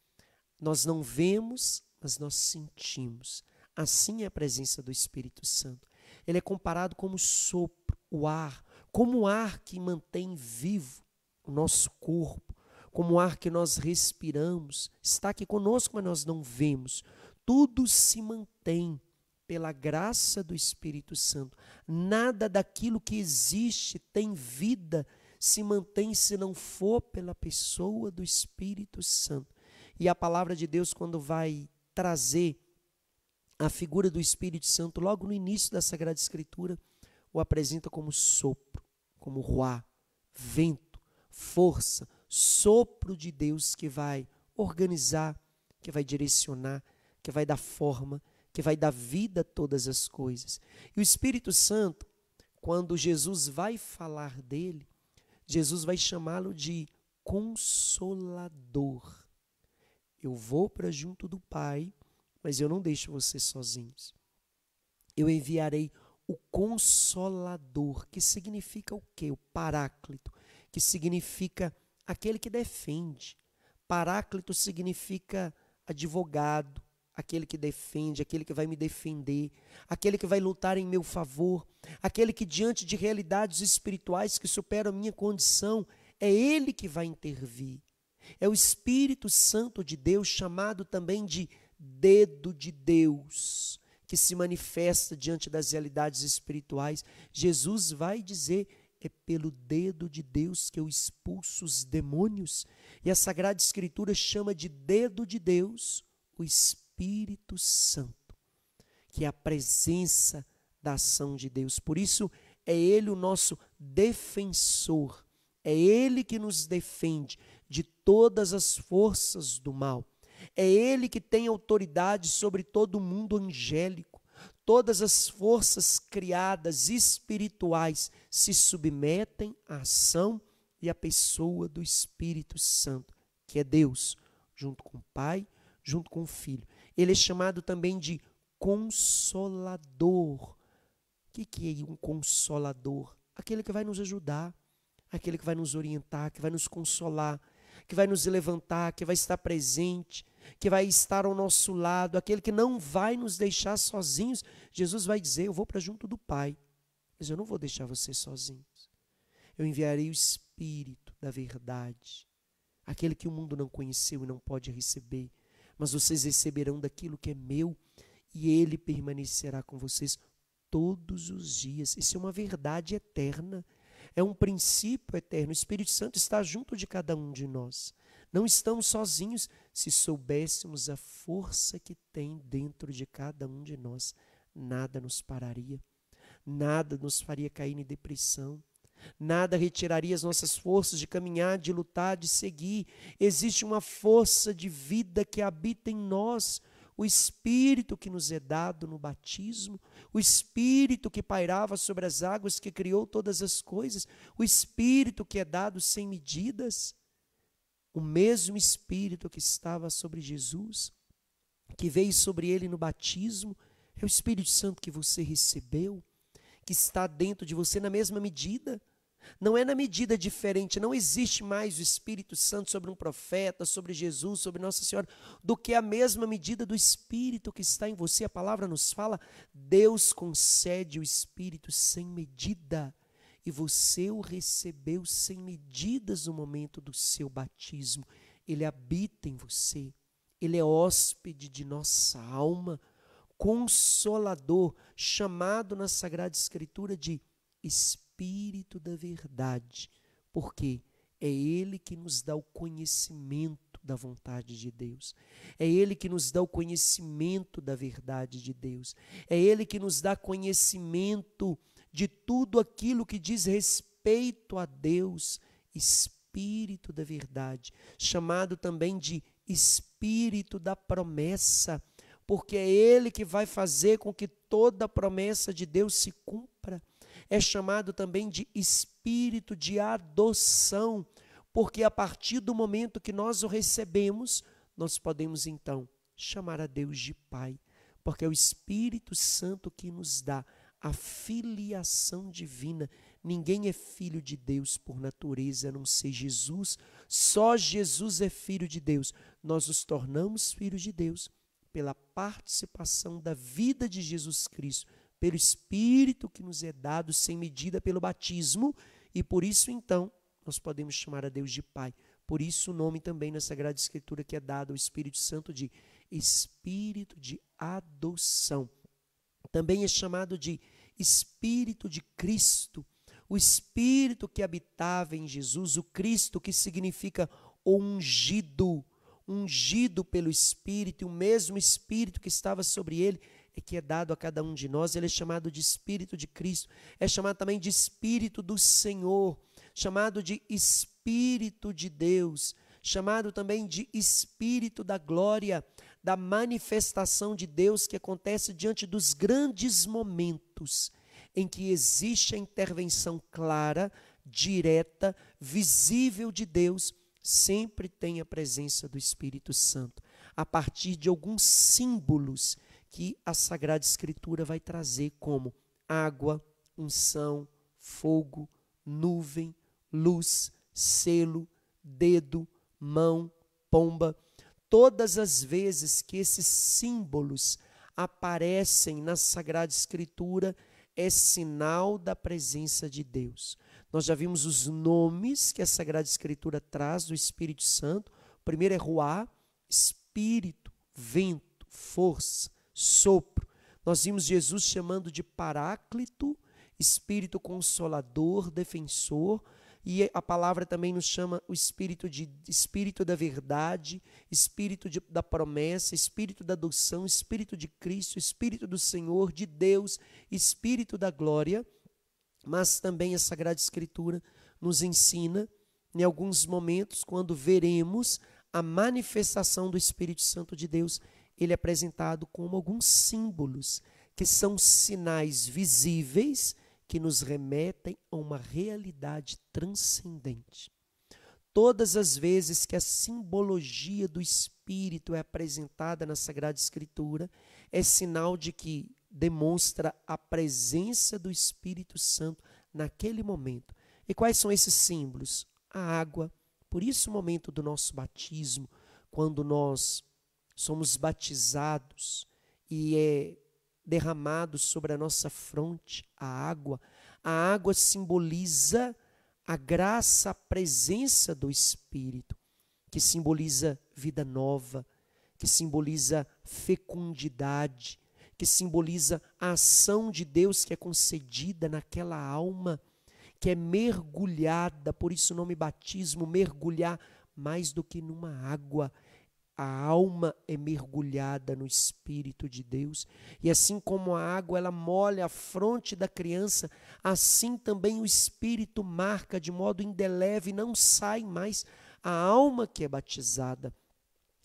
Nós não vemos, mas nós sentimos. Assim é a presença do Espírito Santo. Ele é comparado como sopro, o ar, como o ar que mantém vivo o nosso corpo, como o ar que nós respiramos, está aqui conosco, mas nós não vemos. Tudo se mantém pela graça do Espírito Santo. Nada daquilo que existe, tem vida, se mantém se não for pela pessoa do Espírito Santo. E a palavra de Deus, quando vai trazer a figura do Espírito Santo, logo no início da Sagrada Escritura, o apresenta como sopro, como ruá, vento, força, sopro de Deus que vai organizar, que vai direcionar, que vai dar forma, que vai dar vida a todas as coisas. E o Espírito Santo, quando Jesus vai falar dele, Jesus vai chamá-lo de consolador. Eu vou para junto do Pai, mas eu não deixo vocês sozinhos. Eu enviarei o consolador, que significa o quê? O paráclito, que significa aquele que defende. Paráclito significa advogado, aquele que defende, aquele que vai me defender, aquele que vai lutar em meu favor, aquele que, diante de realidades espirituais que superam a minha condição, é ele que vai intervir. É o Espírito Santo de Deus, chamado também de dedo de Deus, que se manifesta diante das realidades espirituais. Jesus vai dizer: é pelo dedo de Deus que eu expulso os demônios. E a Sagrada Escritura chama de dedo de Deus o Espírito Espírito Santo, que é a presença da ação de Deus. Por isso, é Ele o nosso defensor, é Ele que nos defende de todas as forças do mal. É Ele que tem autoridade sobre todo o mundo angélico. Todas as forças criadas espirituais se submetem à ação e à pessoa do Espírito Santo, que é Deus, junto com o Pai, junto com o Filho. Ele é chamado também de consolador. O que, que é um consolador? Aquele que vai nos ajudar, aquele que vai nos orientar, que vai nos consolar, que vai nos levantar, que vai estar presente, que vai estar ao nosso lado, aquele que não vai nos deixar sozinhos. Jesus vai dizer: Eu vou para junto do Pai, mas eu não vou deixar vocês sozinhos. Eu enviarei o Espírito da verdade, aquele que o mundo não conheceu e não pode receber mas vocês receberão daquilo que é meu, e ele permanecerá com vocês todos os dias. Isso é uma verdade eterna, é um princípio eterno. O Espírito Santo está junto de cada um de nós. Não estamos sozinhos se soubéssemos a força que tem dentro de cada um de nós. Nada nos pararia, nada nos faria cair em depressão, Nada retiraria as nossas forças de caminhar, de lutar, de seguir. Existe uma força de vida que habita em nós, o Espírito que nos é dado no batismo, o Espírito que pairava sobre as águas, que criou todas as coisas, o Espírito que é dado sem medidas, o mesmo Espírito que estava sobre Jesus, que veio sobre ele no batismo, é o Espírito Santo que você recebeu, que está dentro de você na mesma medida. Não é na medida diferente, não existe mais o Espírito Santo sobre um profeta, sobre Jesus, sobre Nossa Senhora, do que a mesma medida do Espírito que está em você. A palavra nos fala: Deus concede o Espírito sem medida, e você o recebeu sem medidas no momento do seu batismo. Ele habita em você, ele é hóspede de nossa alma. Consolador, chamado na Sagrada Escritura de Espírito da Verdade, porque é Ele que nos dá o conhecimento da vontade de Deus, é Ele que nos dá o conhecimento da verdade de Deus, é Ele que nos dá conhecimento de tudo aquilo que diz respeito a Deus, Espírito da Verdade, chamado também de Espírito da Promessa porque é Ele que vai fazer com que toda a promessa de Deus se cumpra. É chamado também de espírito de adoção, porque a partir do momento que nós o recebemos, nós podemos então chamar a Deus de Pai, porque é o Espírito Santo que nos dá a filiação divina. Ninguém é filho de Deus por natureza, a não ser Jesus. Só Jesus é filho de Deus. Nós nos tornamos filhos de Deus pela participação da vida de Jesus Cristo, pelo Espírito que nos é dado sem medida pelo batismo, e por isso então nós podemos chamar a Deus de Pai. Por isso o nome também na Sagrada Escritura que é dado ao Espírito Santo de Espírito de adoção. Também é chamado de Espírito de Cristo, o Espírito que habitava em Jesus, o Cristo que significa ungido, ungido pelo Espírito, o mesmo Espírito que estava sobre ele, e é que é dado a cada um de nós, ele é chamado de Espírito de Cristo, é chamado também de Espírito do Senhor, chamado de Espírito de Deus, chamado também de Espírito da Glória, da manifestação de Deus que acontece diante dos grandes momentos em que existe a intervenção clara, direta, visível de Deus sempre tem a presença do Espírito Santo, a partir de alguns símbolos que a Sagrada Escritura vai trazer, como água, unção, fogo, nuvem, luz, selo, dedo, mão, pomba. Todas as vezes que esses símbolos aparecem na Sagrada Escritura, é sinal da presença de Deus. Nós já vimos os nomes que a Sagrada Escritura traz do Espírito Santo. O primeiro é Ruá, Espírito, vento, força, sopro. Nós vimos Jesus chamando de Paráclito, Espírito Consolador, Defensor. E a palavra também nos chama o espírito de espírito da verdade, espírito de, da promessa, espírito da adoção, espírito de Cristo, espírito do Senhor, de Deus, espírito da glória. Mas também a Sagrada Escritura nos ensina, em alguns momentos, quando veremos a manifestação do Espírito Santo de Deus, ele é apresentado como alguns símbolos, que são sinais visíveis que nos remetem a uma realidade transcendente. Todas as vezes que a simbologia do Espírito é apresentada na Sagrada Escritura, é sinal de que demonstra a presença do Espírito Santo naquele momento. E quais são esses símbolos? A água. Por isso, o momento do nosso batismo, quando nós somos batizados e é derramado sobre a nossa fronte a água, a água simboliza a graça, a presença do Espírito, que simboliza vida nova, que simboliza fecundidade, que simboliza a ação de Deus que é concedida naquela alma que é mergulhada, por isso o nome batismo, mergulhar mais do que numa água. A alma é mergulhada no Espírito de Deus. E assim como a água ela molha a fronte da criança, assim também o Espírito marca de modo indeleve, não sai mais a alma que é batizada.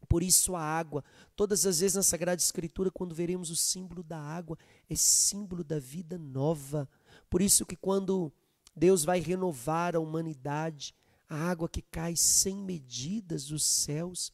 Por isso a água, todas as vezes na Sagrada Escritura, quando veremos o símbolo da água, é símbolo da vida nova. Por isso que quando Deus vai renovar a humanidade, a água que cai sem medidas dos céus,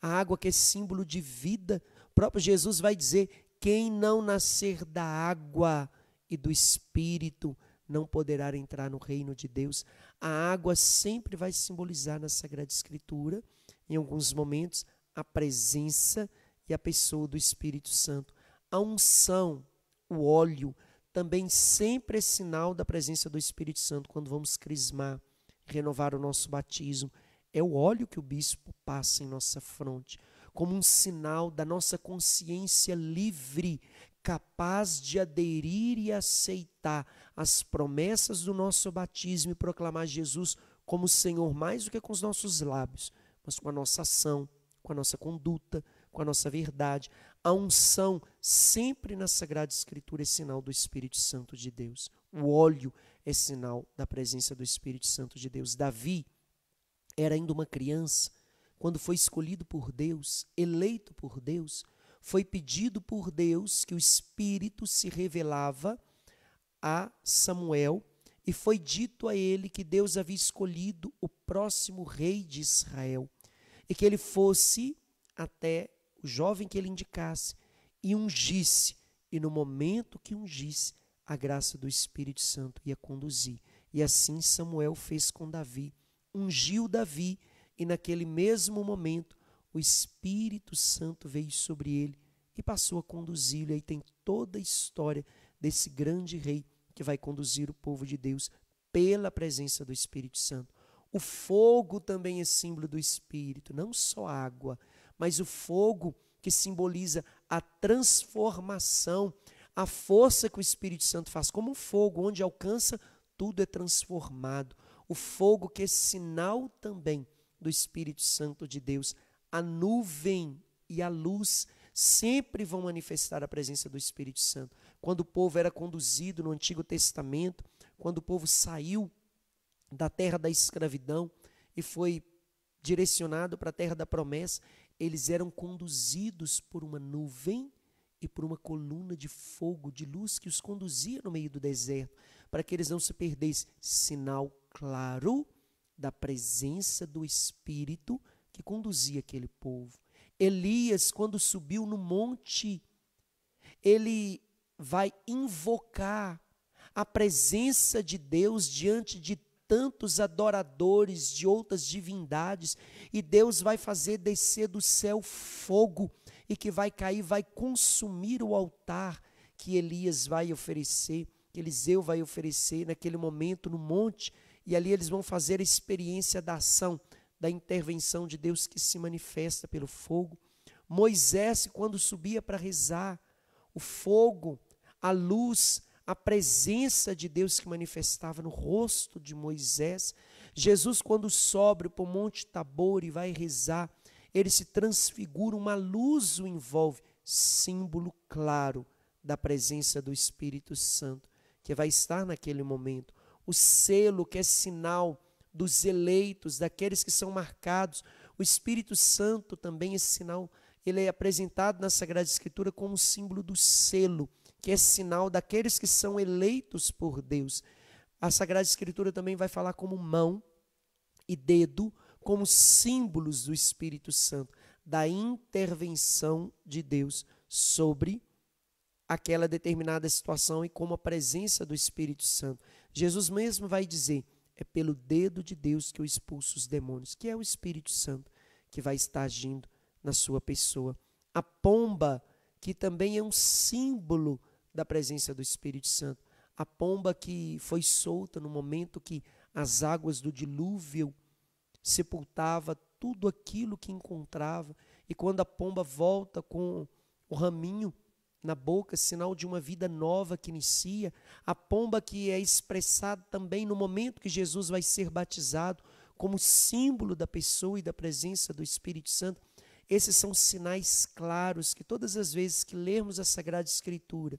a água que é símbolo de vida, o próprio Jesus vai dizer: quem não nascer da água e do Espírito não poderá entrar no reino de Deus. A água sempre vai simbolizar na Sagrada Escritura, em alguns momentos, a presença e a pessoa do Espírito Santo. A unção, o óleo, também sempre é sinal da presença do Espírito Santo quando vamos crismar, renovar o nosso batismo. É o óleo que o bispo passa em nossa fronte, como um sinal da nossa consciência livre, capaz de aderir e aceitar as promessas do nosso batismo e proclamar Jesus como Senhor mais do que com os nossos lábios, mas com a nossa ação, com a nossa conduta, com a nossa verdade. A unção, sempre na Sagrada Escritura, é sinal do Espírito Santo de Deus. O óleo é sinal da presença do Espírito Santo de Deus. Davi era ainda uma criança quando foi escolhido por Deus, eleito por Deus, foi pedido por Deus que o Espírito se revelava a Samuel e foi dito a ele que Deus havia escolhido o próximo rei de Israel e que ele fosse até o jovem que ele indicasse e ungisse. E no momento que ungisse, a graça do Espírito Santo ia conduzir. E assim Samuel fez com Davi. Ungiu Davi, e naquele mesmo momento o Espírito Santo veio sobre ele e passou a conduzi-lo. E aí tem toda a história desse grande rei que vai conduzir o povo de Deus pela presença do Espírito Santo. O fogo também é símbolo do Espírito, não só água, mas o fogo que simboliza a transformação, a força que o Espírito Santo faz, como um fogo, onde alcança, tudo é transformado. O fogo que é sinal também do Espírito Santo de Deus. A nuvem e a luz sempre vão manifestar a presença do Espírito Santo. Quando o povo era conduzido no Antigo Testamento, quando o povo saiu da terra da escravidão e foi direcionado para a terra da promessa, eles eram conduzidos por uma nuvem e por uma coluna de fogo, de luz que os conduzia no meio do deserto, para que eles não se perdessem. Sinal claro da presença do Espírito que conduzia aquele povo. Elias, quando subiu no monte, ele vai invocar a presença de Deus diante de tantos adoradores de outras divindades, e Deus vai fazer descer do céu fogo, e que vai cair, vai consumir o altar que Elias vai oferecer, que Eliseu vai oferecer naquele momento no monte, e ali eles vão fazer a experiência da ação, da intervenção de Deus que se manifesta pelo fogo. Moisés, quando subia para rezar, o fogo, a luz, a presença de Deus que manifestava no rosto de Moisés. Jesus, quando sobe para o Monte Tabor e vai rezar, ele se transfigura, uma luz o envolve, símbolo claro da presença do Espírito Santo, que vai estar naquele momento. O selo, que é sinal dos eleitos, daqueles que são marcados. O Espírito Santo também é sinal, ele é apresentado na Sagrada Escritura como símbolo do selo que é sinal daqueles que são eleitos por Deus. A Sagrada Escritura também vai falar como mão e dedo, como símbolos do Espírito Santo, da intervenção de Deus sobre aquela determinada situação e como a presença do Espírito Santo. Jesus mesmo vai dizer: é pelo dedo de Deus que eu expulso os demônios, que é o Espírito Santo que vai estar agindo na sua pessoa. A pomba, que também é um símbolo da presença do Espírito Santo. A pomba que foi solta no momento que as águas do dilúvio sepultava tudo aquilo que encontrava, e quando a pomba volta com o raminho na boca, sinal de uma vida nova que inicia, a pomba que é expressada também no momento que Jesus vai ser batizado, como símbolo da pessoa e da presença do Espírito Santo. Esses são sinais claros que todas as vezes que lermos a Sagrada Escritura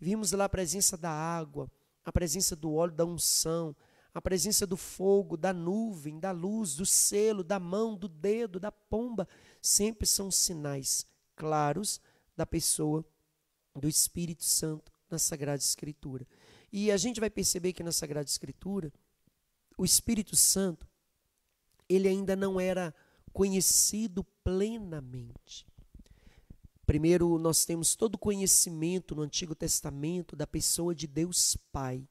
Vimos lá a presença da água, a presença do óleo, da unção, a presença do fogo, da nuvem, da luz, do selo, da mão, do dedo, da pomba, sempre são sinais claros da pessoa do Espírito Santo na Sagrada Escritura. E a gente vai perceber que na Sagrada Escritura, o Espírito Santo, ele ainda não era conhecido plenamente. Primeiro, nós temos todo o conhecimento no Antigo Testamento da pessoa de Deus Pai,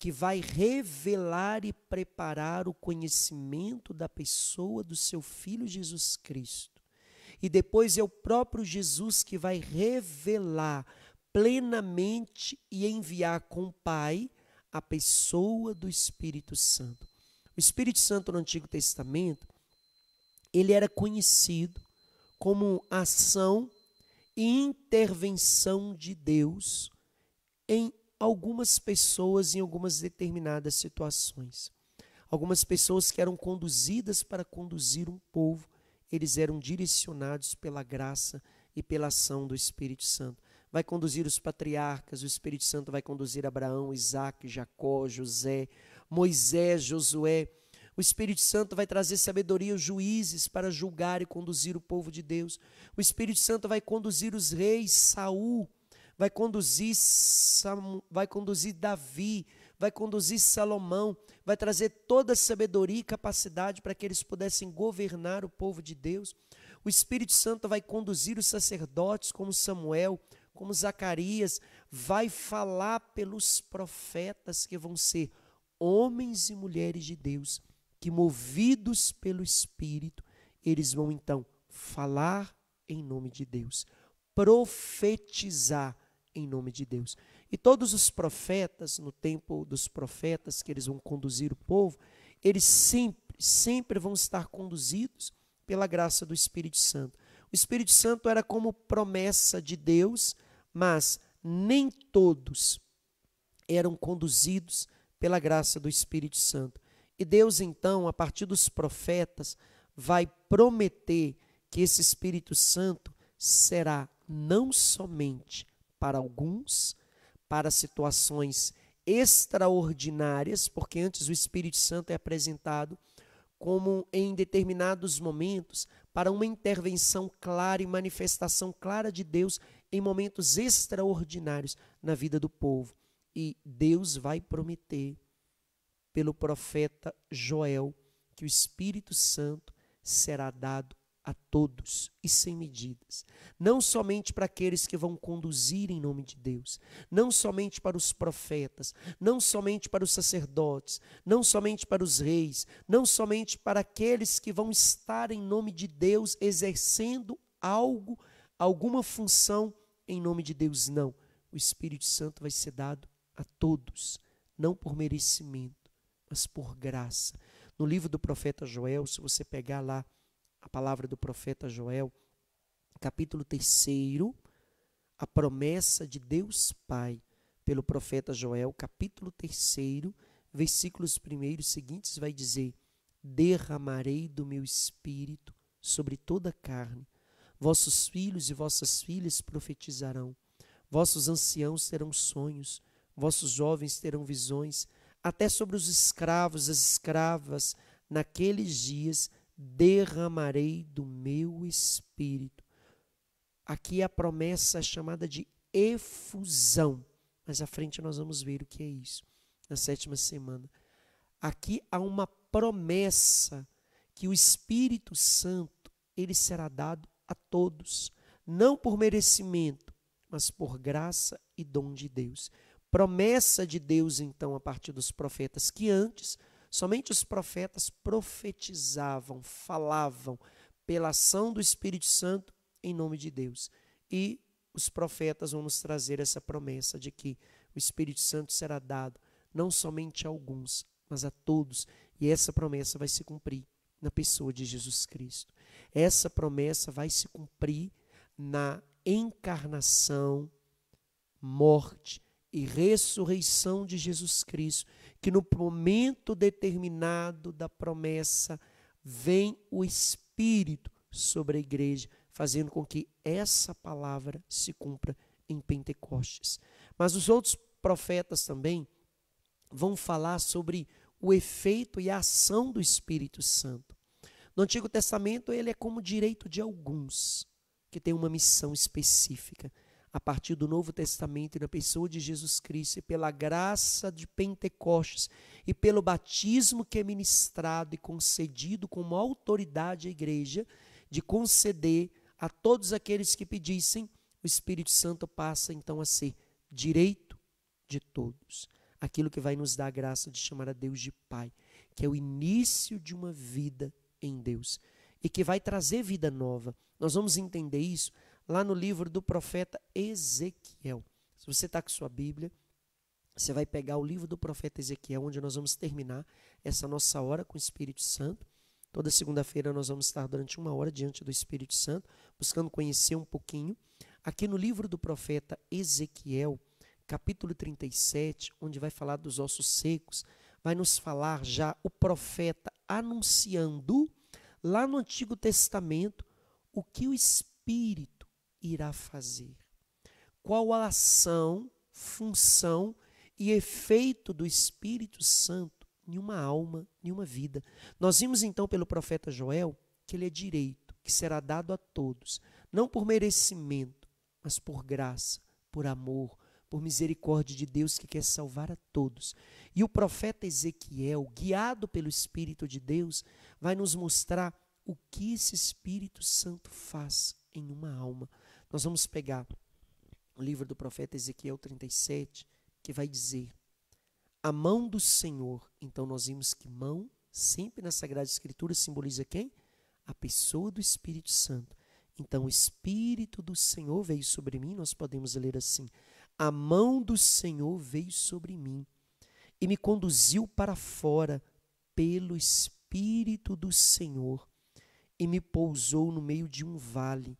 que vai revelar e preparar o conhecimento da pessoa do seu Filho Jesus Cristo. E depois é o próprio Jesus que vai revelar plenamente e enviar com o Pai a pessoa do Espírito Santo. O Espírito Santo no Antigo Testamento, ele era conhecido como ação intervenção de Deus em algumas pessoas em algumas determinadas situações. Algumas pessoas que eram conduzidas para conduzir um povo, eles eram direcionados pela graça e pela ação do Espírito Santo. Vai conduzir os patriarcas, o Espírito Santo vai conduzir Abraão, Isaac, Jacó, José, Moisés, Josué o Espírito Santo vai trazer sabedoria aos juízes para julgar e conduzir o povo de Deus. O Espírito Santo vai conduzir os reis, Saul, vai conduzir vai conduzir Davi, vai conduzir Salomão, vai trazer toda a sabedoria e capacidade para que eles pudessem governar o povo de Deus. O Espírito Santo vai conduzir os sacerdotes como Samuel, como Zacarias, vai falar pelos profetas que vão ser homens e mulheres de Deus que, movidos pelo Espírito, eles vão então falar em nome de Deus, profetizar em nome de Deus. E todos os profetas, no tempo dos profetas que eles vão conduzir o povo, eles sempre, sempre vão estar conduzidos pela graça do Espírito Santo. O Espírito Santo era como promessa de Deus, mas nem todos eram conduzidos pela graça do Espírito Santo. E Deus, então, a partir dos profetas, vai prometer que esse Espírito Santo será não somente para alguns, para situações extraordinárias, porque antes o Espírito Santo é apresentado como em determinados momentos para uma intervenção clara e manifestação clara de Deus em momentos extraordinários na vida do povo. E Deus vai prometer pelo profeta Joel que o Espírito Santo será dado a todos e sem medidas, não somente para aqueles que vão conduzir em nome de Deus, não somente para os profetas, não somente para os sacerdotes, não somente para os reis, não somente para aqueles que vão estar em nome de Deus exercendo algo, alguma função em nome de Deus, não. O Espírito Santo vai ser dado a todos, não por merecimento, mas por graça. No livro do profeta Joel, se você pegar lá a palavra do profeta Joel, capítulo 3, a promessa de Deus Pai pelo profeta Joel, capítulo 3, versículos 1 seguintes, vai dizer: Derramarei do meu espírito sobre toda a carne, vossos filhos e vossas filhas profetizarão, vossos anciãos terão sonhos, vossos jovens terão visões até sobre os escravos, as escravas, naqueles dias derramarei do meu espírito. Aqui a promessa é chamada de efusão, mas à frente nós vamos ver o que é isso, na sétima semana. Aqui há uma promessa que o Espírito Santo, ele será dado a todos, não por merecimento, mas por graça e dom de Deus promessa de Deus, então, a partir dos profetas, que antes somente os profetas profetizavam, falavam pela ação do Espírito Santo em nome de Deus. E os profetas vão nos trazer essa promessa de que o Espírito Santo será dado não somente a alguns, mas a todos. E essa promessa vai se cumprir na pessoa de Jesus Cristo. Essa promessa vai se cumprir na encarnação, morte e ressurreição de Jesus Cristo, que no momento determinado da promessa vem o Espírito sobre a igreja, fazendo com que essa palavra se cumpra em Pentecostes. Mas os outros profetas também vão falar sobre o efeito e a ação do Espírito Santo. No Antigo Testamento, ele é como direito de alguns que tem uma missão específica a partir do Novo Testamento e na pessoa de Jesus Cristo, e pela graça de Pentecostes, e pelo batismo que é ministrado e concedido como autoridade à igreja, de conceder a todos aqueles que pedissem, o Espírito Santo passa então a ser direito de todos. Aquilo que vai nos dar a graça de chamar a Deus de Pai, que é o início de uma vida em Deus e que vai trazer vida nova. Nós vamos entender isso lá no livro do profeta Ezequiel. Se você está com sua Bíblia, você vai pegar o livro do profeta Ezequiel, onde nós vamos terminar essa nossa hora com o Espírito Santo. Toda segunda-feira nós vamos estar durante uma hora diante do Espírito Santo, buscando conhecer um pouquinho. Aqui no livro do profeta Ezequiel, capítulo 37, onde vai falar dos ossos secos, vai nos falar já o profeta anunciando lá no Antigo Testamento o que o Espírito irá fazer? Qual a ação, função e efeito do Espírito Santo em uma alma, em uma vida? Nós vimos então pelo profeta Joel que ele é direito, que será dado a todos, não por merecimento, mas por graça, por amor, por misericórdia de Deus que quer salvar a todos. E o profeta Ezequiel, guiado pelo Espírito de Deus, vai nos mostrar o que esse Espírito Santo faz em uma alma. Nós vamos pegar o livro do profeta Ezequiel 37, que vai dizer: A mão do Senhor. Então nós vimos que mão, sempre na Sagrada Escritura, simboliza quem? A pessoa do Espírito Santo. Então o Espírito do Senhor veio sobre mim, nós podemos ler assim: A mão do Senhor veio sobre mim e me conduziu para fora pelo Espírito do Senhor e me pousou no meio de um vale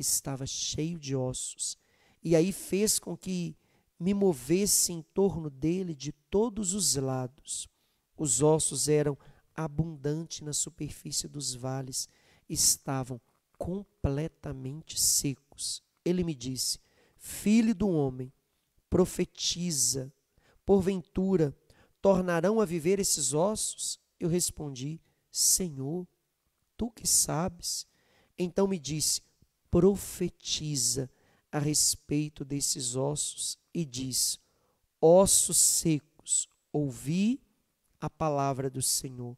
estava cheio de ossos, e aí fez com que me movesse em torno dele de todos os lados. Os ossos eram abundantes na superfície dos vales, estavam completamente secos. Ele me disse: Filho do homem, profetiza, porventura tornarão a viver esses ossos? Eu respondi: Senhor, tu que sabes. Então me disse: profetiza a respeito desses ossos e diz: Ossos secos, ouvi a palavra do Senhor.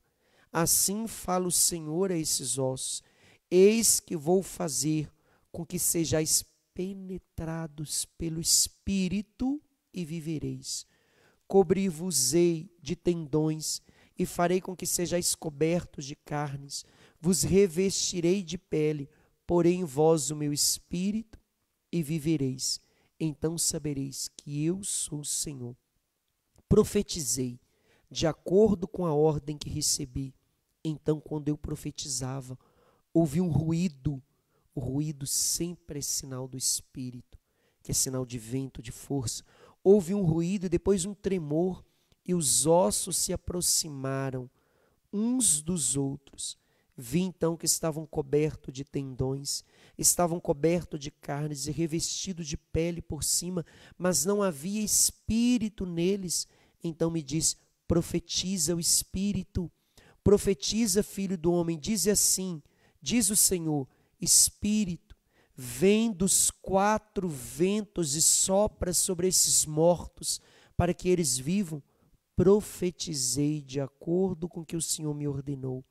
Assim fala o Senhor a esses ossos: Eis que vou fazer com que sejais penetrados pelo Espírito e vivereis. Cobri-vos-ei de tendões e farei com que sejais cobertos de carnes. Vos revestirei de pele porém vós o meu espírito e vivereis. Então sabereis que eu sou o Senhor. Profetizei de acordo com a ordem que recebi. Então, quando eu profetizava, ouvi um ruído. O ruído sempre é sinal do espírito, que é sinal de vento, de força. Houve um ruído e depois um tremor, e os ossos se aproximaram uns dos outros Vi então que estavam cobertos de tendões, estavam cobertos de carnes e revestidos de pele por cima, mas não havia espírito neles. Então me diz: profetiza o espírito, profetiza, filho do homem, dize assim: diz o Senhor, espírito, vem dos quatro ventos e sopra sobre esses mortos, para que eles vivam. Profetizei de acordo com o que o Senhor me ordenou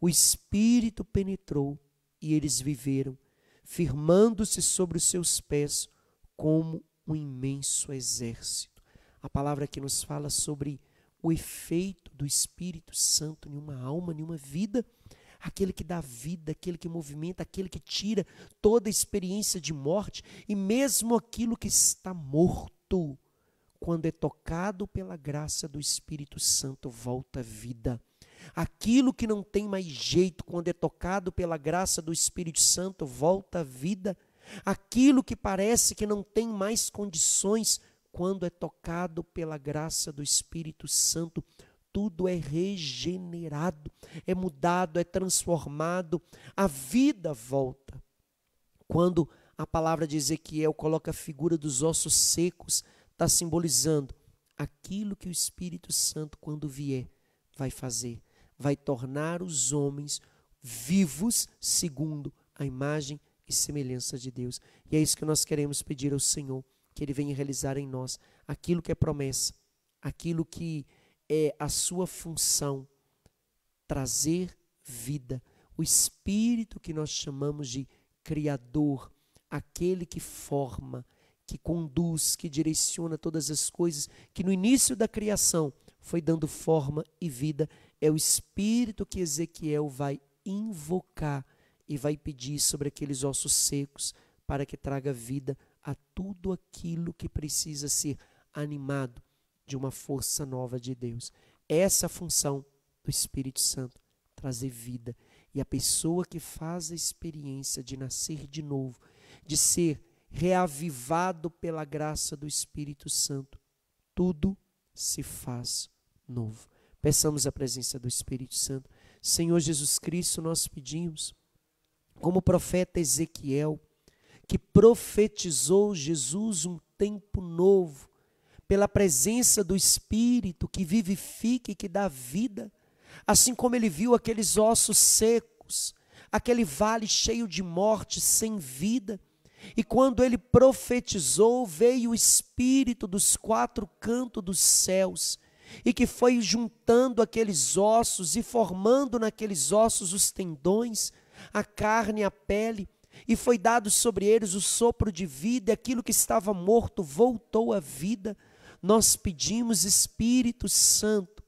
o Espírito penetrou e eles viveram, firmando-se sobre os seus pés como um imenso exército. A palavra que nos fala sobre o efeito do Espírito Santo em uma alma, em uma vida, aquele que dá vida, aquele que movimenta, aquele que tira toda a experiência de morte e mesmo aquilo que está morto, quando é tocado pela graça do Espírito Santo, volta à vida. Aquilo que não tem mais jeito, quando é tocado pela graça do Espírito Santo, volta à vida. Aquilo que parece que não tem mais condições, quando é tocado pela graça do Espírito Santo, tudo é regenerado, é mudado, é transformado, a vida volta. Quando a palavra de Ezequiel coloca a figura dos ossos secos, está simbolizando aquilo que o Espírito Santo, quando vier, vai fazer vai tornar os homens vivos segundo a imagem e semelhança de Deus. E é isso que nós queremos pedir ao Senhor, que Ele venha realizar em nós aquilo que é promessa, aquilo que é a sua função, trazer vida. O Espírito que nós chamamos de Criador, aquele que forma, que conduz, que direciona todas as coisas, que no início da criação foi dando forma e vida é o espírito que Ezequiel vai invocar e vai pedir sobre aqueles ossos secos para que traga vida a tudo aquilo que precisa ser animado de uma força nova de Deus. Essa é a função do Espírito Santo, trazer vida. E a pessoa que faz a experiência de nascer de novo, de ser reavivado pela graça do Espírito Santo, tudo se faz novo. Peçamos a presença do Espírito Santo. Senhor Jesus Cristo, nós pedimos, como o profeta Ezequiel, que profetizou Jesus um tempo novo, pela presença do Espírito que vivifica e que dá vida, assim como ele viu aqueles ossos secos, aquele vale cheio de morte, sem vida. E quando ele profetizou, veio o Espírito dos quatro cantos dos céus e que foi juntando aqueles ossos e formando naqueles ossos os tendões, a carne, a pele, e foi dado sobre eles o sopro de vida, e aquilo que estava morto voltou à vida. Nós pedimos Espírito Santo,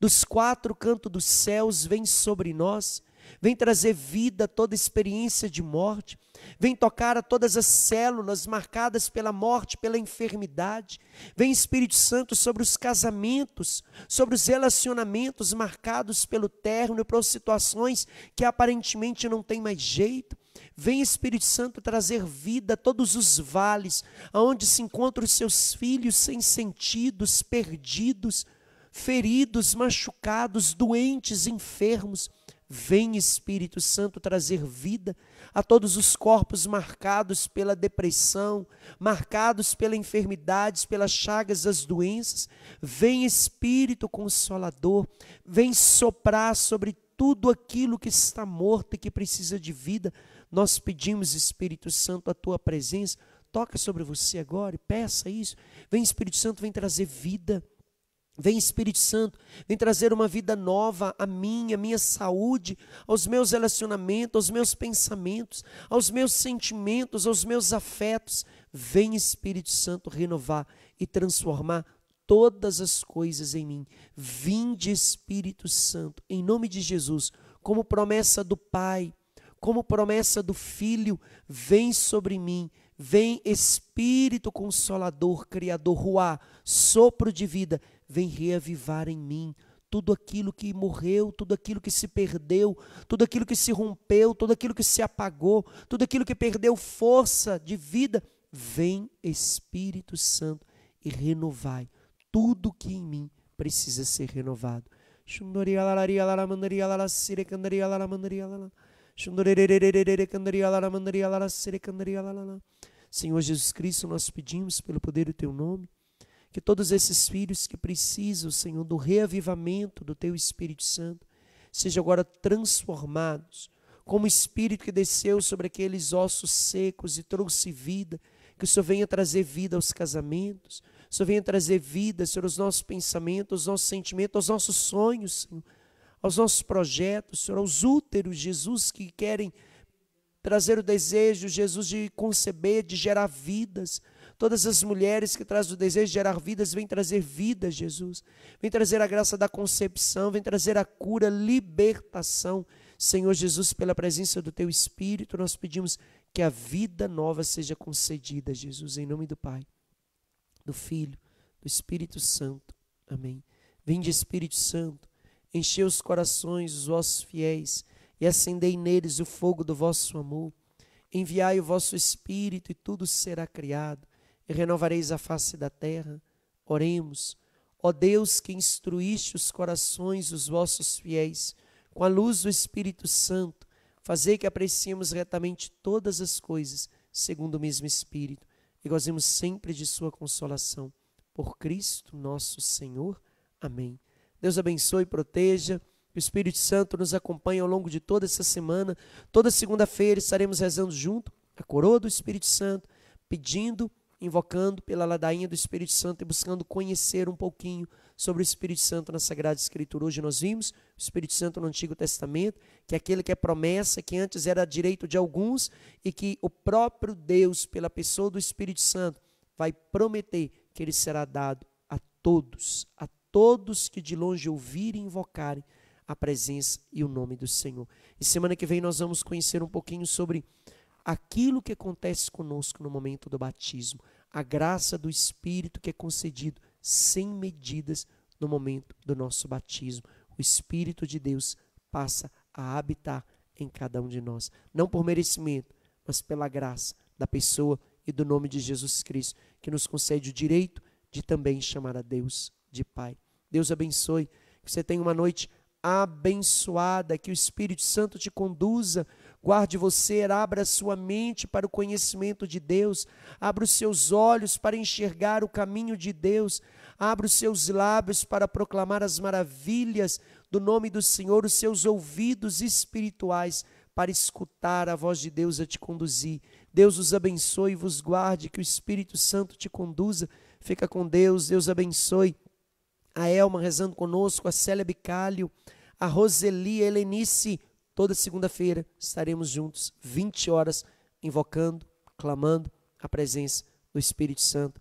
dos quatro cantos dos céus, vem sobre nós vem trazer vida a toda experiência de morte, vem tocar a todas as células marcadas pela morte, pela enfermidade, vem Espírito Santo sobre os casamentos, sobre os relacionamentos marcados pelo término, para situações que aparentemente não tem mais jeito. Vem Espírito Santo trazer vida a todos os vales, aonde se encontram os seus filhos sem sentidos, perdidos, feridos, machucados, doentes, enfermos. Vem Espírito Santo trazer vida a todos os corpos marcados pela depressão, marcados pela enfermidade, pelas chagas das doenças. Vem Espírito Consolador, vem soprar sobre tudo aquilo que está morto e que precisa de vida. Nós pedimos, Espírito Santo, a tua presença. Toca sobre você agora e peça isso. Vem Espírito Santo, vem trazer vida Vem Espírito Santo, vem trazer uma vida nova a mim, à minha saúde, aos meus relacionamentos, aos meus pensamentos, aos meus sentimentos, aos meus afetos. Vem Espírito Santo renovar e transformar todas as coisas em mim. Vinde Espírito Santo, em nome de Jesus, como promessa do Pai, como promessa do Filho, vem sobre mim. Vem Espírito Consolador, Criador, Ruá, sopro de vida vem reavivar em mim tudo aquilo que morreu, tudo aquilo que se perdeu, tudo aquilo que se rompeu, tudo aquilo que se apagou, tudo aquilo que perdeu força de vida. Vem, Espírito Santo, e renovai tudo que em mim precisa ser renovado. Senhor Jesus Cristo, nós pedimos pelo poder do teu nome que todos esses filhos que precisam, Senhor, do reavivamento do Teu Espírito Santo, sejam agora transformados, como o Espírito que desceu sobre aqueles ossos secos e trouxe vida, que o Senhor venha trazer vida aos casamentos, o Senhor venha trazer vida, Senhor, aos nossos pensamentos, aos nossos sentimentos, aos nossos sonhos, Senhor, aos nossos projetos, Senhor, aos úteros, Jesus, que querem trazer o desejo, Jesus, de conceber, de gerar vidas, Todas as mulheres que trazem o desejo de gerar vidas, vem trazer vida, Jesus. Vem trazer a graça da concepção, vem trazer a cura, libertação. Senhor Jesus, pela presença do Teu Espírito, nós pedimos que a vida nova seja concedida, Jesus, em nome do Pai, do Filho, do Espírito Santo. Amém. Vinde, Espírito Santo, enchei os corações dos vossos fiéis e acendei neles o fogo do vosso amor. Enviai o vosso Espírito e tudo será criado e renovareis a face da terra. Oremos. Ó Deus, que instruíste os corações dos vossos fiéis com a luz do Espírito Santo, fazei que apreciemos retamente todas as coisas, segundo o mesmo Espírito, e gozemos sempre de sua consolação. Por Cristo nosso Senhor. Amém. Deus abençoe e proteja. o Espírito Santo nos acompanhe ao longo de toda essa semana. Toda segunda-feira estaremos rezando junto a coroa do Espírito Santo, pedindo invocando pela ladainha do Espírito Santo e buscando conhecer um pouquinho sobre o Espírito Santo na Sagrada Escritura. Hoje nós vimos o Espírito Santo no Antigo Testamento, que é aquele que é promessa, que antes era direito de alguns e que o próprio Deus, pela pessoa do Espírito Santo, vai prometer que ele será dado a todos, a todos que de longe ouvirem e invocarem a presença e o nome do Senhor. E semana que vem nós vamos conhecer um pouquinho sobre aquilo que acontece conosco no momento do batismo, a graça do Espírito que é concedido sem medidas no momento do nosso batismo. O Espírito de Deus passa a habitar em cada um de nós, não por merecimento, mas pela graça da pessoa e do nome de Jesus Cristo, que nos concede o direito de também chamar a Deus de Pai. Deus abençoe, que você tenha uma noite abençoada, que o Espírito Santo te conduza Guarde você, abra sua mente para o conhecimento de Deus, abra os seus olhos para enxergar o caminho de Deus, abra os seus lábios para proclamar as maravilhas do nome do Senhor, os seus ouvidos espirituais para escutar a voz de Deus a te conduzir. Deus os abençoe e vos guarde, que o Espírito Santo te conduza. Fica com Deus, Deus abençoe. A Elma rezando conosco, a Célia Bicalho, a Roseli Helenice Toda segunda-feira estaremos juntos, 20 horas, invocando, clamando a presença do Espírito Santo.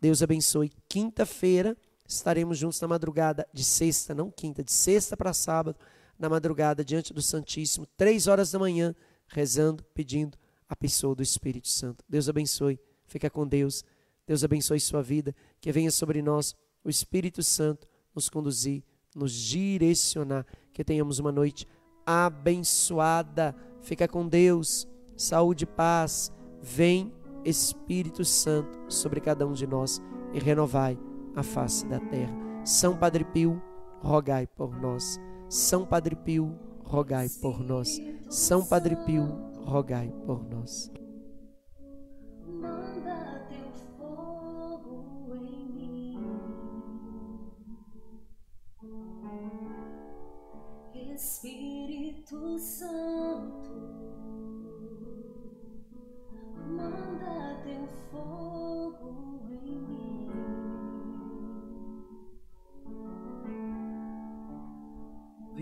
Deus abençoe. Quinta-feira estaremos juntos na madrugada de sexta, não quinta, de sexta para sábado, na madrugada, diante do Santíssimo, três horas da manhã, rezando, pedindo a pessoa do Espírito Santo. Deus abençoe. Fica com Deus. Deus abençoe sua vida. Que venha sobre nós o Espírito Santo nos conduzir, nos direcionar. Que tenhamos uma noite abençoada. Fica com Deus, saúde e paz. Vem, Espírito Santo, sobre cada um de nós e renovai a face da terra. São Padre Pio, rogai por nós. São Padre Pio, rogai por nós. São Padre Pio, rogai por nós. Manda teu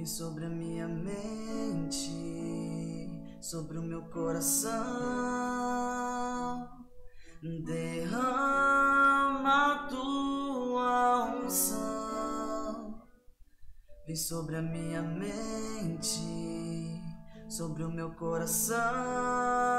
sobre a minha mente, sobre o meu coração. Derrama tua unção, vem sobre a minha mente, sobre o meu coração.